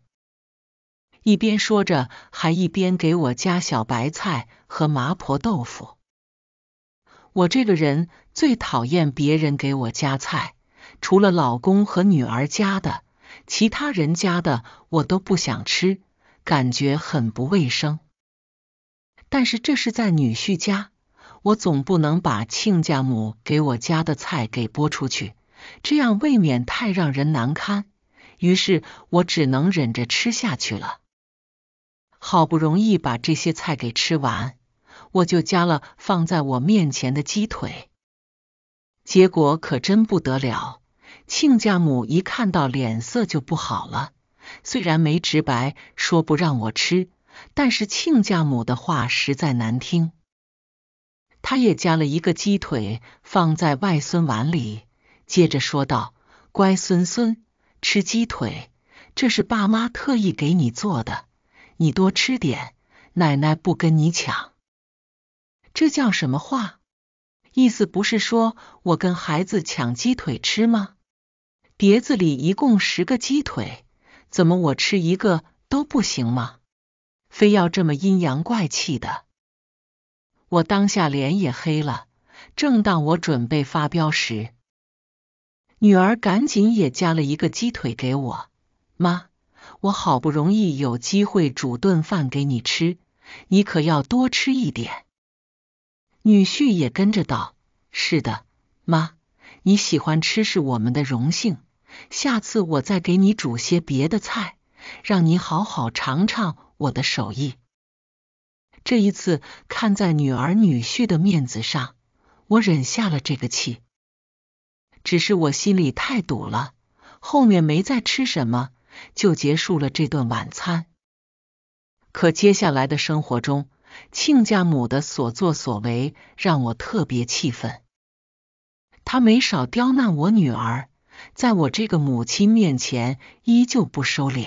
一边说着，还一边给我夹小白菜和麻婆豆腐。我这个人最讨厌别人给我夹菜，除了老公和女儿夹的。其他人家的我都不想吃，感觉很不卫生。但是这是在女婿家，我总不能把亲家母给我夹的菜给拨出去，这样未免太让人难堪。于是我只能忍着吃下去了。好不容易把这些菜给吃完，我就夹了放在我面前的鸡腿，结果可真不得了。亲家母一看到脸色就不好了，虽然没直白说不让我吃，但是亲家母的话实在难听。他也夹了一个鸡腿放在外孙碗里，接着说道：“乖孙孙，吃鸡腿，这是爸妈特意给你做的，你多吃点，奶奶不跟你抢。”这叫什么话？意思不是说我跟孩子抢鸡腿吃吗？碟子里一共十个鸡腿，怎么我吃一个都不行吗？非要这么阴阳怪气的？我当下脸也黑了。正当我准备发飙时，女儿赶紧也夹了一个鸡腿给我。妈，我好不容易有机会煮顿饭给你吃，你可要多吃一点。女婿也跟着道：“是的，妈，你喜欢吃是我们的荣幸。”下次我再给你煮些别的菜，让你好好尝尝我的手艺。这一次看在女儿女婿的面子上，我忍下了这个气。只是我心里太堵了，后面没再吃什么，就结束了这顿晚餐。可接下来的生活中，亲家母的所作所为让我特别气愤。她没少刁难我女儿。在我这个母亲面前依旧不收敛，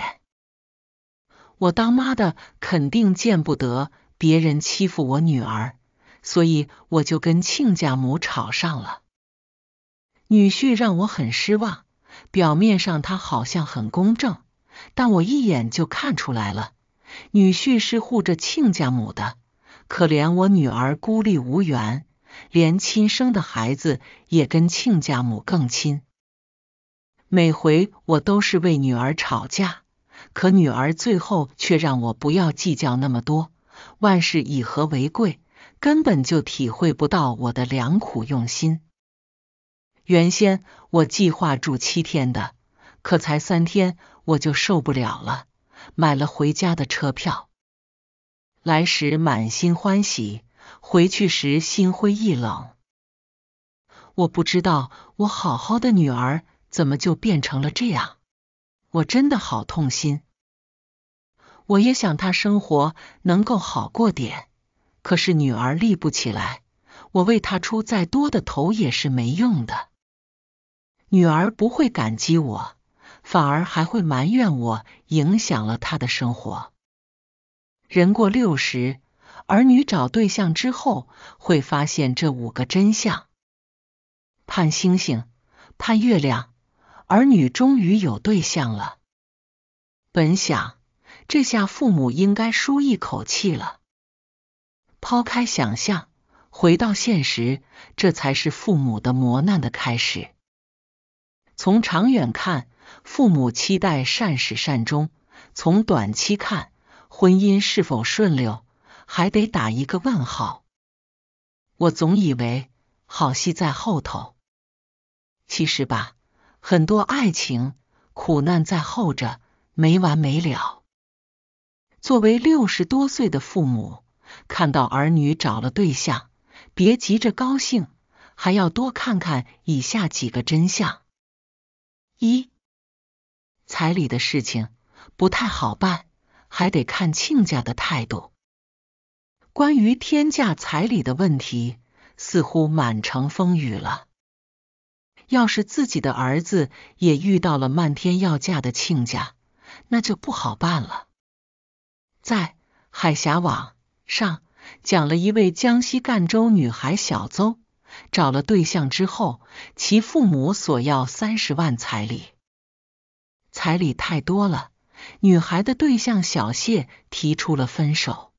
我当妈的肯定见不得别人欺负我女儿，所以我就跟亲家母吵上了。女婿让我很失望，表面上他好像很公正，但我一眼就看出来了，女婿是护着亲家母的。可怜我女儿孤立无援，连亲生的孩子也跟亲家母更亲。每回我都是为女儿吵架，可女儿最后却让我不要计较那么多，万事以和为贵，根本就体会不到我的良苦用心。原先我计划住七天的，可才三天我就受不了了，买了回家的车票。来时满心欢喜，回去时心灰意冷。我不知道，我好好的女儿。怎么就变成了这样？我真的好痛心。我也想他生活能够好过点，可是女儿立不起来，我为他出再多的头也是没用的。女儿不会感激我，反而还会埋怨我影响了他的生活。人过六十，儿女找对象之后会发现这五个真相：盼星星，盼月亮。儿女终于有对象了，本想这下父母应该舒一口气了。抛开想象，回到现实，这才是父母的磨难的开始。从长远看，父母期待善始善终；从短期看，婚姻是否顺溜，还得打一个问号。我总以为好戏在后头，其实吧。很多爱情苦难在后着，没完没了。作为六十多岁的父母，看到儿女找了对象，别急着高兴，还要多看看以下几个真相：一、彩礼的事情不太好办，还得看亲家的态度。关于天价彩礼的问题，似乎满城风雨了。要是自己的儿子也遇到了漫天要价的亲家，那就不好办了。在海峡网上讲了一位江西赣州女孩小邹找了对象之后，其父母索要三十万彩礼，彩礼太多了，女孩的对象小谢提出了分手。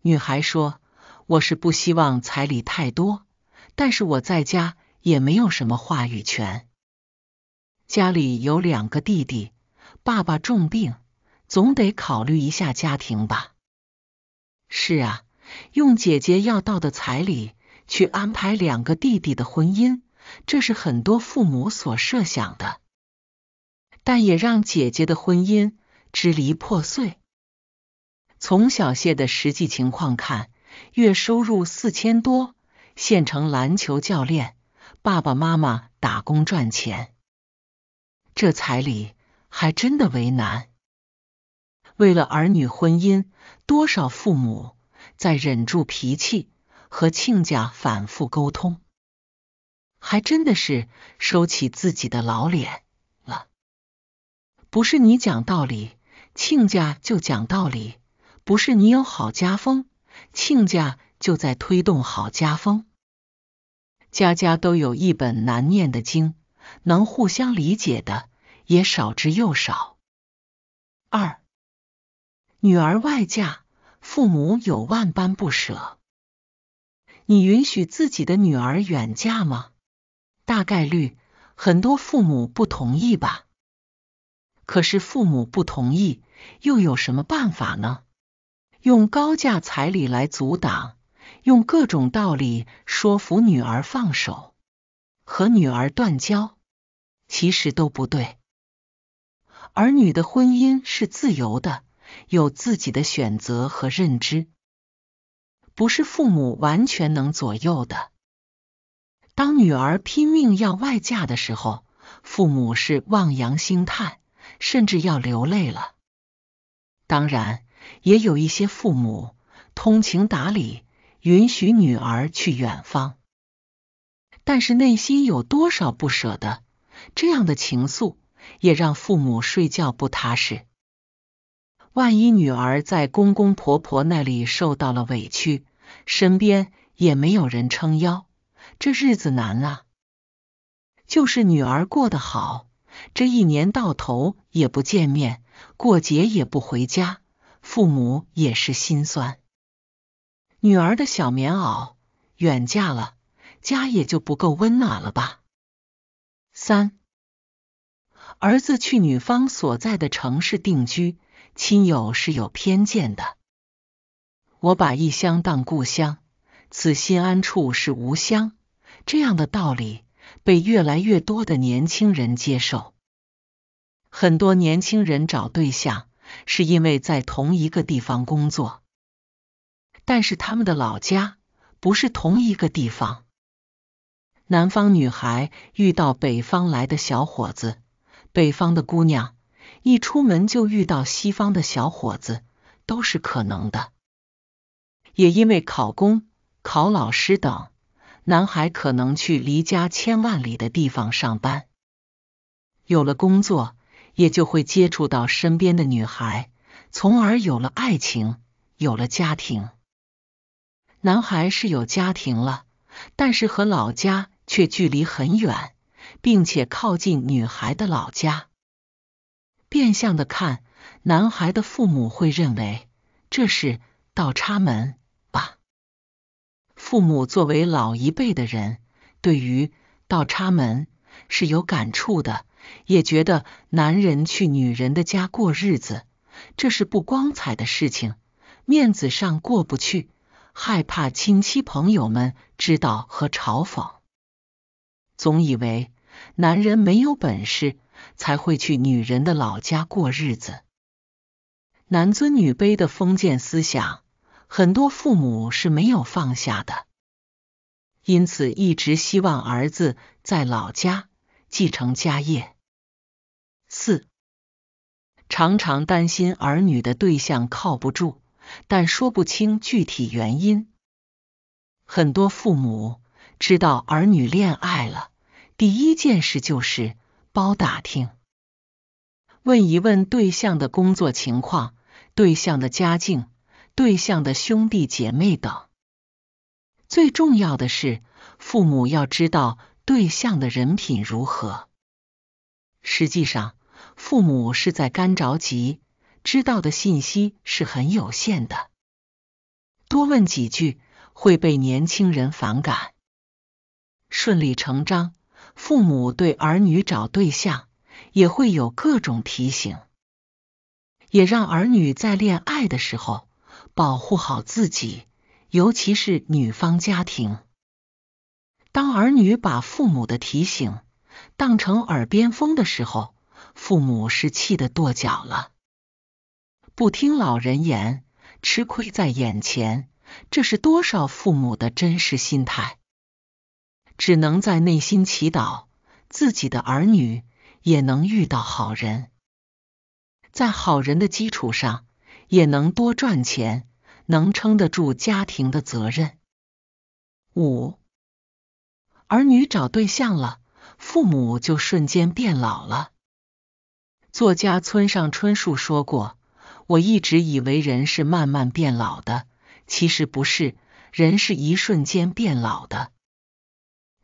女孩说：“我是不希望彩礼太多，但是我在家。”也没有什么话语权。家里有两个弟弟，爸爸重病，总得考虑一下家庭吧。是啊，用姐姐要到的彩礼去安排两个弟弟的婚姻，这是很多父母所设想的，但也让姐姐的婚姻支离破碎。从小谢的实际情况看，月收入四千多，县城篮球教练。爸爸妈妈打工赚钱，这彩礼还真的为难。为了儿女婚姻，多少父母在忍住脾气和亲家反复沟通，还真的是收起自己的老脸了。不是你讲道理，亲家就讲道理；不是你有好家风，亲家就在推动好家风。家家都有一本难念的经，能互相理解的也少之又少。二，女儿外嫁，父母有万般不舍。你允许自己的女儿远嫁吗？大概率很多父母不同意吧。可是父母不同意，又有什么办法呢？用高价彩礼来阻挡。用各种道理说服女儿放手和女儿断交，其实都不对。儿女的婚姻是自由的，有自己的选择和认知，不是父母完全能左右的。当女儿拼命要外嫁的时候，父母是望洋兴叹，甚至要流泪了。当然，也有一些父母通情达理。允许女儿去远方，但是内心有多少不舍的这样的情愫，也让父母睡觉不踏实。万一女儿在公公婆婆那里受到了委屈，身边也没有人撑腰，这日子难啊！就是女儿过得好，这一年到头也不见面，过节也不回家，父母也是心酸。女儿的小棉袄，远嫁了，家也就不够温暖了吧。三，儿子去女方所在的城市定居，亲友是有偏见的。我把异乡当故乡，此心安处是吾乡，这样的道理被越来越多的年轻人接受。很多年轻人找对象，是因为在同一个地方工作。但是他们的老家不是同一个地方。南方女孩遇到北方来的小伙子，北方的姑娘一出门就遇到西方的小伙子，都是可能的。也因为考公、考老师等，男孩可能去离家千万里的地方上班。有了工作，也就会接触到身边的女孩，从而有了爱情，有了家庭。男孩是有家庭了，但是和老家却距离很远，并且靠近女孩的老家。变相的看，男孩的父母会认为这是倒插门吧？父母作为老一辈的人，对于倒插门是有感触的，也觉得男人去女人的家过日子，这是不光彩的事情，面子上过不去。害怕亲戚朋友们知道和嘲讽，总以为男人没有本事才会去女人的老家过日子。男尊女卑的封建思想，很多父母是没有放下的，因此一直希望儿子在老家继承家业。四，常常担心儿女的对象靠不住。但说不清具体原因。很多父母知道儿女恋爱了，第一件事就是包打听，问一问对象的工作情况、对象的家境、对象的兄弟姐妹等。最重要的是，父母要知道对象的人品如何。实际上，父母是在干着急。知道的信息是很有限的，多问几句会被年轻人反感。顺理成章，父母对儿女找对象也会有各种提醒，也让儿女在恋爱的时候保护好自己，尤其是女方家庭。当儿女把父母的提醒当成耳边风的时候，父母是气得跺脚了。不听老人言，吃亏在眼前。这是多少父母的真实心态，只能在内心祈祷自己的儿女也能遇到好人，在好人的基础上也能多赚钱，能撑得住家庭的责任。五儿女找对象了，父母就瞬间变老了。作家村上春树说过。我一直以为人是慢慢变老的，其实不是，人是一瞬间变老的。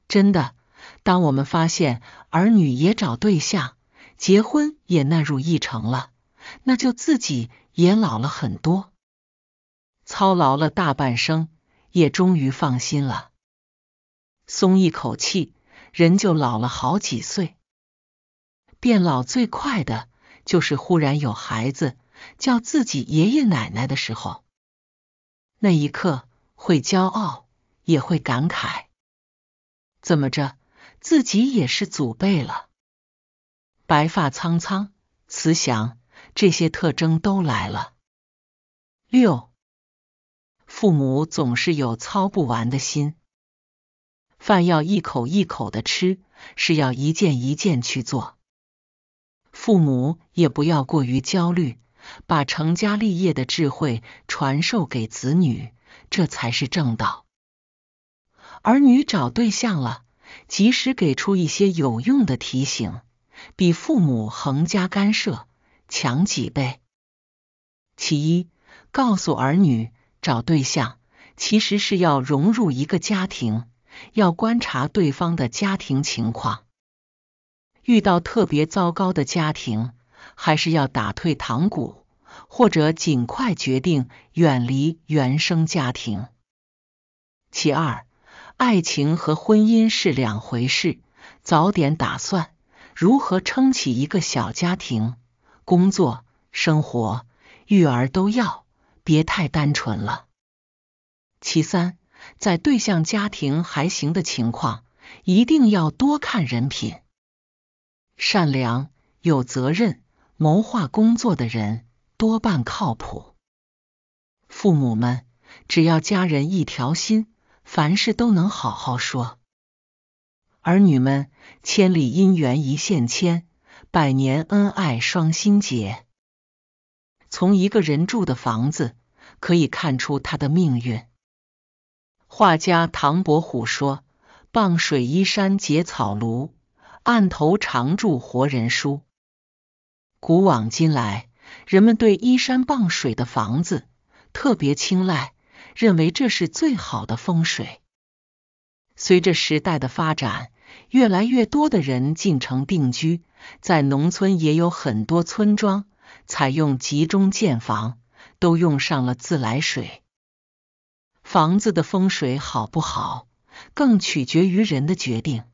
真的，当我们发现儿女也找对象，结婚也纳入议程了，那就自己也老了很多，操劳了大半生，也终于放心了，松一口气，人就老了好几岁。变老最快的就是忽然有孩子。叫自己爷爷奶奶的时候，那一刻会骄傲，也会感慨：怎么着，自己也是祖辈了，白发苍苍、慈祥这些特征都来了。六，父母总是有操不完的心，饭要一口一口的吃，是要一件一件去做。父母也不要过于焦虑。把成家立业的智慧传授给子女，这才是正道。儿女找对象了，及时给出一些有用的提醒，比父母横加干涉强几倍。其一，告诉儿女找对象，其实是要融入一个家庭，要观察对方的家庭情况。遇到特别糟糕的家庭。还是要打退堂鼓，或者尽快决定远离原生家庭。其二，爱情和婚姻是两回事，早点打算如何撑起一个小家庭，工作、生活、育儿都要，别太单纯了。其三，在对象家庭还行的情况，一定要多看人品，善良、有责任。谋划工作的人多半靠谱。父母们，只要家人一条心，凡事都能好好说。儿女们，千里姻缘一线牵，百年恩爱双心结。从一个人住的房子可以看出他的命运。画家唐伯虎说：“傍水依山结草庐，案头常著活人书。”古往今来，人们对依山傍水的房子特别青睐，认为这是最好的风水。随着时代的发展，越来越多的人进城定居，在农村也有很多村庄采用集中建房，都用上了自来水。房子的风水好不好，更取决于人的决定，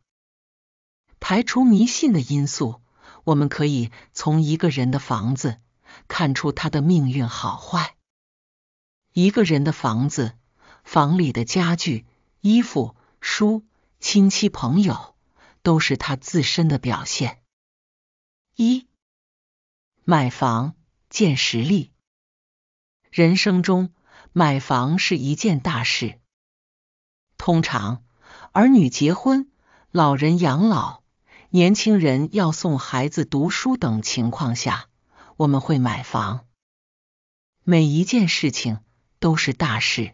排除迷信的因素。我们可以从一个人的房子看出他的命运好坏。一个人的房子、房里的家具、衣服、书、亲戚朋友，都是他自身的表现。一，买房见实力。人生中买房是一件大事，通常儿女结婚、老人养老。年轻人要送孩子读书等情况下，我们会买房。每一件事情都是大事。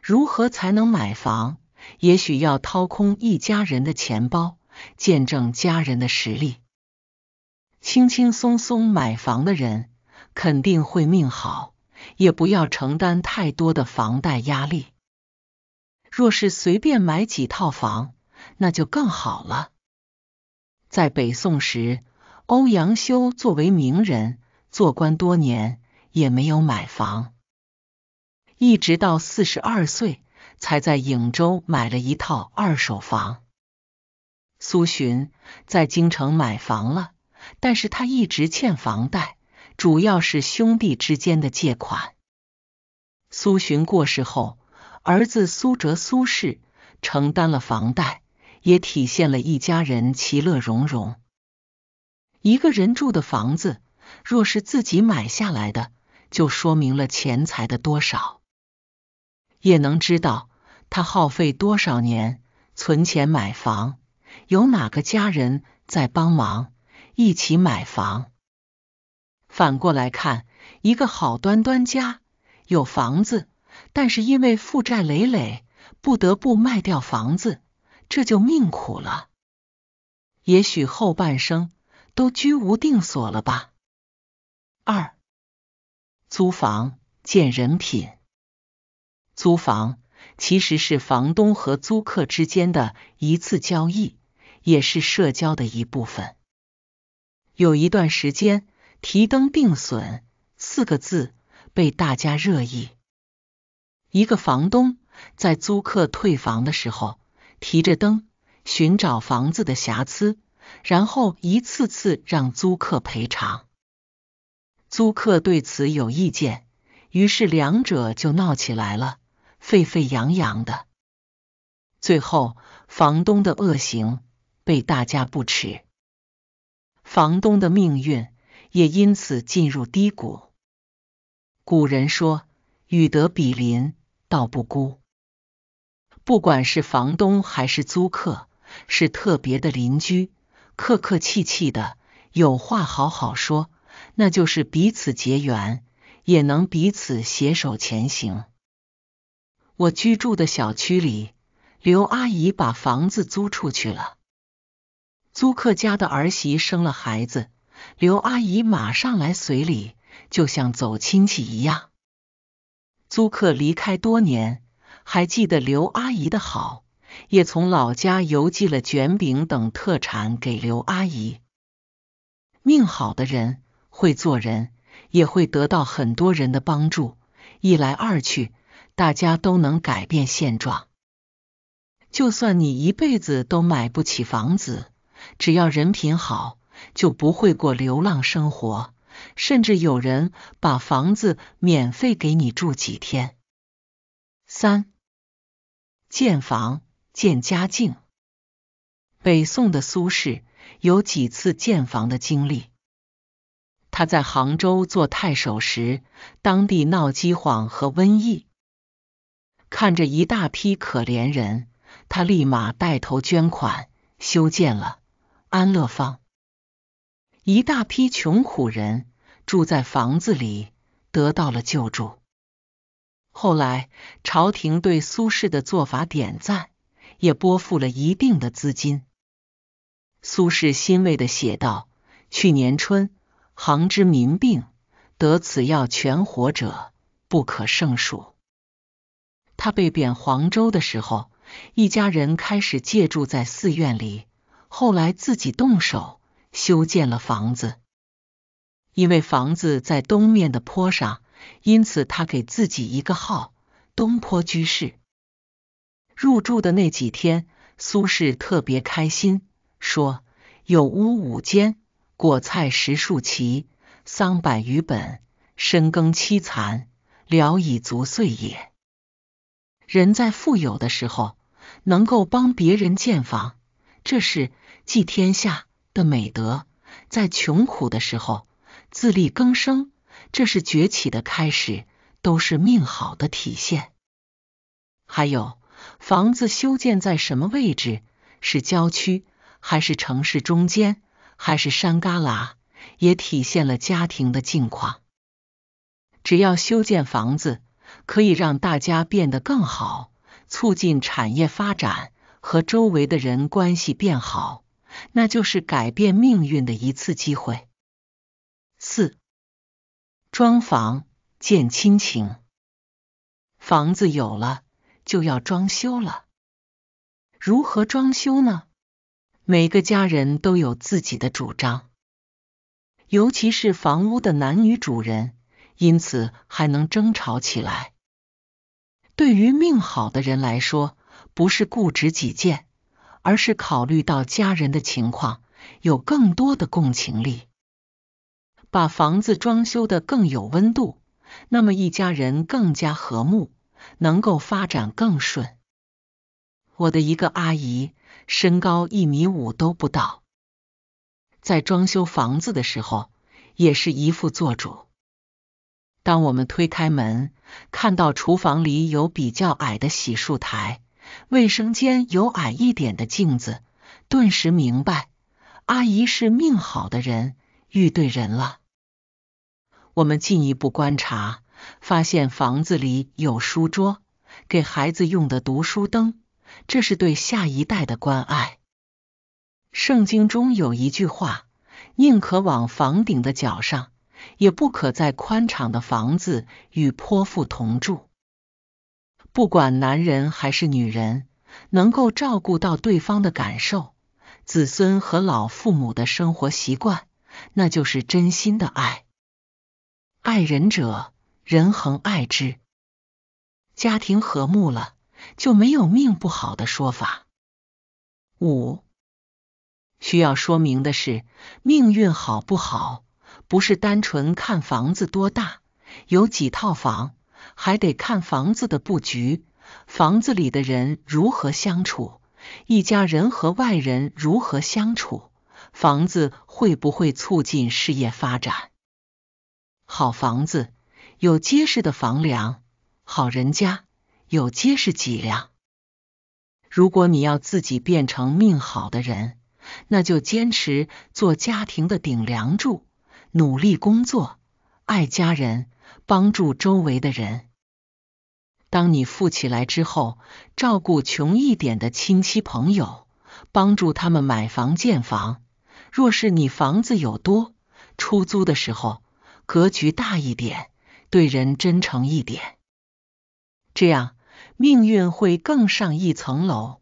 如何才能买房？也许要掏空一家人的钱包，见证家人的实力。轻轻松松买房的人，肯定会命好，也不要承担太多的房贷压力。若是随便买几套房，那就更好了。在北宋时，欧阳修作为名人，做官多年也没有买房，一直到四十二岁才在颍州买了一套二手房。苏洵在京城买房了，但是他一直欠房贷，主要是兄弟之间的借款。苏洵过世后，儿子苏辙、苏轼承担了房贷。也体现了一家人其乐融融。一个人住的房子，若是自己买下来的，就说明了钱财的多少，也能知道他耗费多少年存钱买房，有哪个家人在帮忙一起买房。反过来看，一个好端端家有房子，但是因为负债累累，不得不卖掉房子。这就命苦了，也许后半生都居无定所了吧。二，租房见人品。租房其实是房东和租客之间的一次交易，也是社交的一部分。有一段时间，“提灯定损”四个字被大家热议。一个房东在租客退房的时候。提着灯寻找房子的瑕疵，然后一次次让租客赔偿。租客对此有意见，于是两者就闹起来了，沸沸扬扬的。最后，房东的恶行被大家不齿，房东的命运也因此进入低谷。古人说：“与德比邻，道不孤。”不管是房东还是租客，是特别的邻居，客客气气的，有话好好说，那就是彼此结缘，也能彼此携手前行。我居住的小区里，刘阿姨把房子租出去了，租客家的儿媳生了孩子，刘阿姨马上来随礼，就像走亲戚一样。租客离开多年。还记得刘阿姨的好，也从老家邮寄了卷饼等特产给刘阿姨。命好的人会做人，也会得到很多人的帮助。一来二去，大家都能改变现状。就算你一辈子都买不起房子，只要人品好，就不会过流浪生活。甚至有人把房子免费给你住几天。三。建房、建家境。北宋的苏轼有几次建房的经历。他在杭州做太守时，当地闹饥荒和瘟疫，看着一大批可怜人，他立马带头捐款，修建了安乐坊。一大批穷苦人住在房子里，得到了救助。后来，朝廷对苏轼的做法点赞，也拨付了一定的资金。苏轼欣慰的写道：“去年春，杭之民病，得此药全活者不可胜数。”他被贬黄州的时候，一家人开始借住在寺院里，后来自己动手修建了房子，因为房子在东面的坡上。因此，他给自己一个号“东坡居士”。入住的那几天，苏轼特别开心，说：“有屋五间，果菜十数畦，桑百余本，深耕七残，聊以足岁也。”人在富有的时候，能够帮别人建房，这是济天下的美德；在穷苦的时候，自力更生。这是崛起的开始，都是命好的体现。还有房子修建在什么位置，是郊区还是城市中间，还是山旮旯，也体现了家庭的境况。只要修建房子可以让大家变得更好，促进产业发展和周围的人关系变好，那就是改变命运的一次机会。四。装房见亲情，房子有了就要装修了。如何装修呢？每个家人都有自己的主张，尤其是房屋的男女主人，因此还能争吵起来。对于命好的人来说，不是固执己见，而是考虑到家人的情况，有更多的共情力。把房子装修的更有温度，那么一家人更加和睦，能够发展更顺。我的一个阿姨，身高一米五都不到，在装修房子的时候也是一副做主。当我们推开门，看到厨房里有比较矮的洗漱台，卫生间有矮一点的镜子，顿时明白，阿姨是命好的人，遇对人了。我们进一步观察，发现房子里有书桌，给孩子用的读书灯，这是对下一代的关爱。圣经中有一句话：“宁可往房顶的角上，也不可在宽敞的房子与泼妇同住。”不管男人还是女人，能够照顾到对方的感受、子孙和老父母的生活习惯，那就是真心的爱。爱人者，人恒爱之。家庭和睦了，就没有命不好的说法。五需要说明的是，命运好不好，不是单纯看房子多大、有几套房，还得看房子的布局，房子里的人如何相处，一家人和外人如何相处，房子会不会促进事业发展。好房子有结实的房梁，好人家有结实脊梁。如果你要自己变成命好的人，那就坚持做家庭的顶梁柱，努力工作，爱家人，帮助周围的人。当你富起来之后，照顾穷一点的亲戚朋友，帮助他们买房建房。若是你房子有多，出租的时候。格局大一点，对人真诚一点，这样命运会更上一层楼。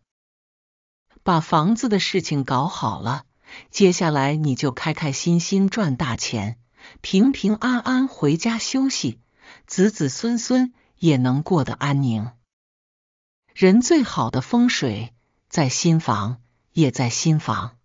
把房子的事情搞好了，接下来你就开开心心赚大钱，平平安安回家休息，子子孙孙也能过得安宁。人最好的风水在新房，也在新房。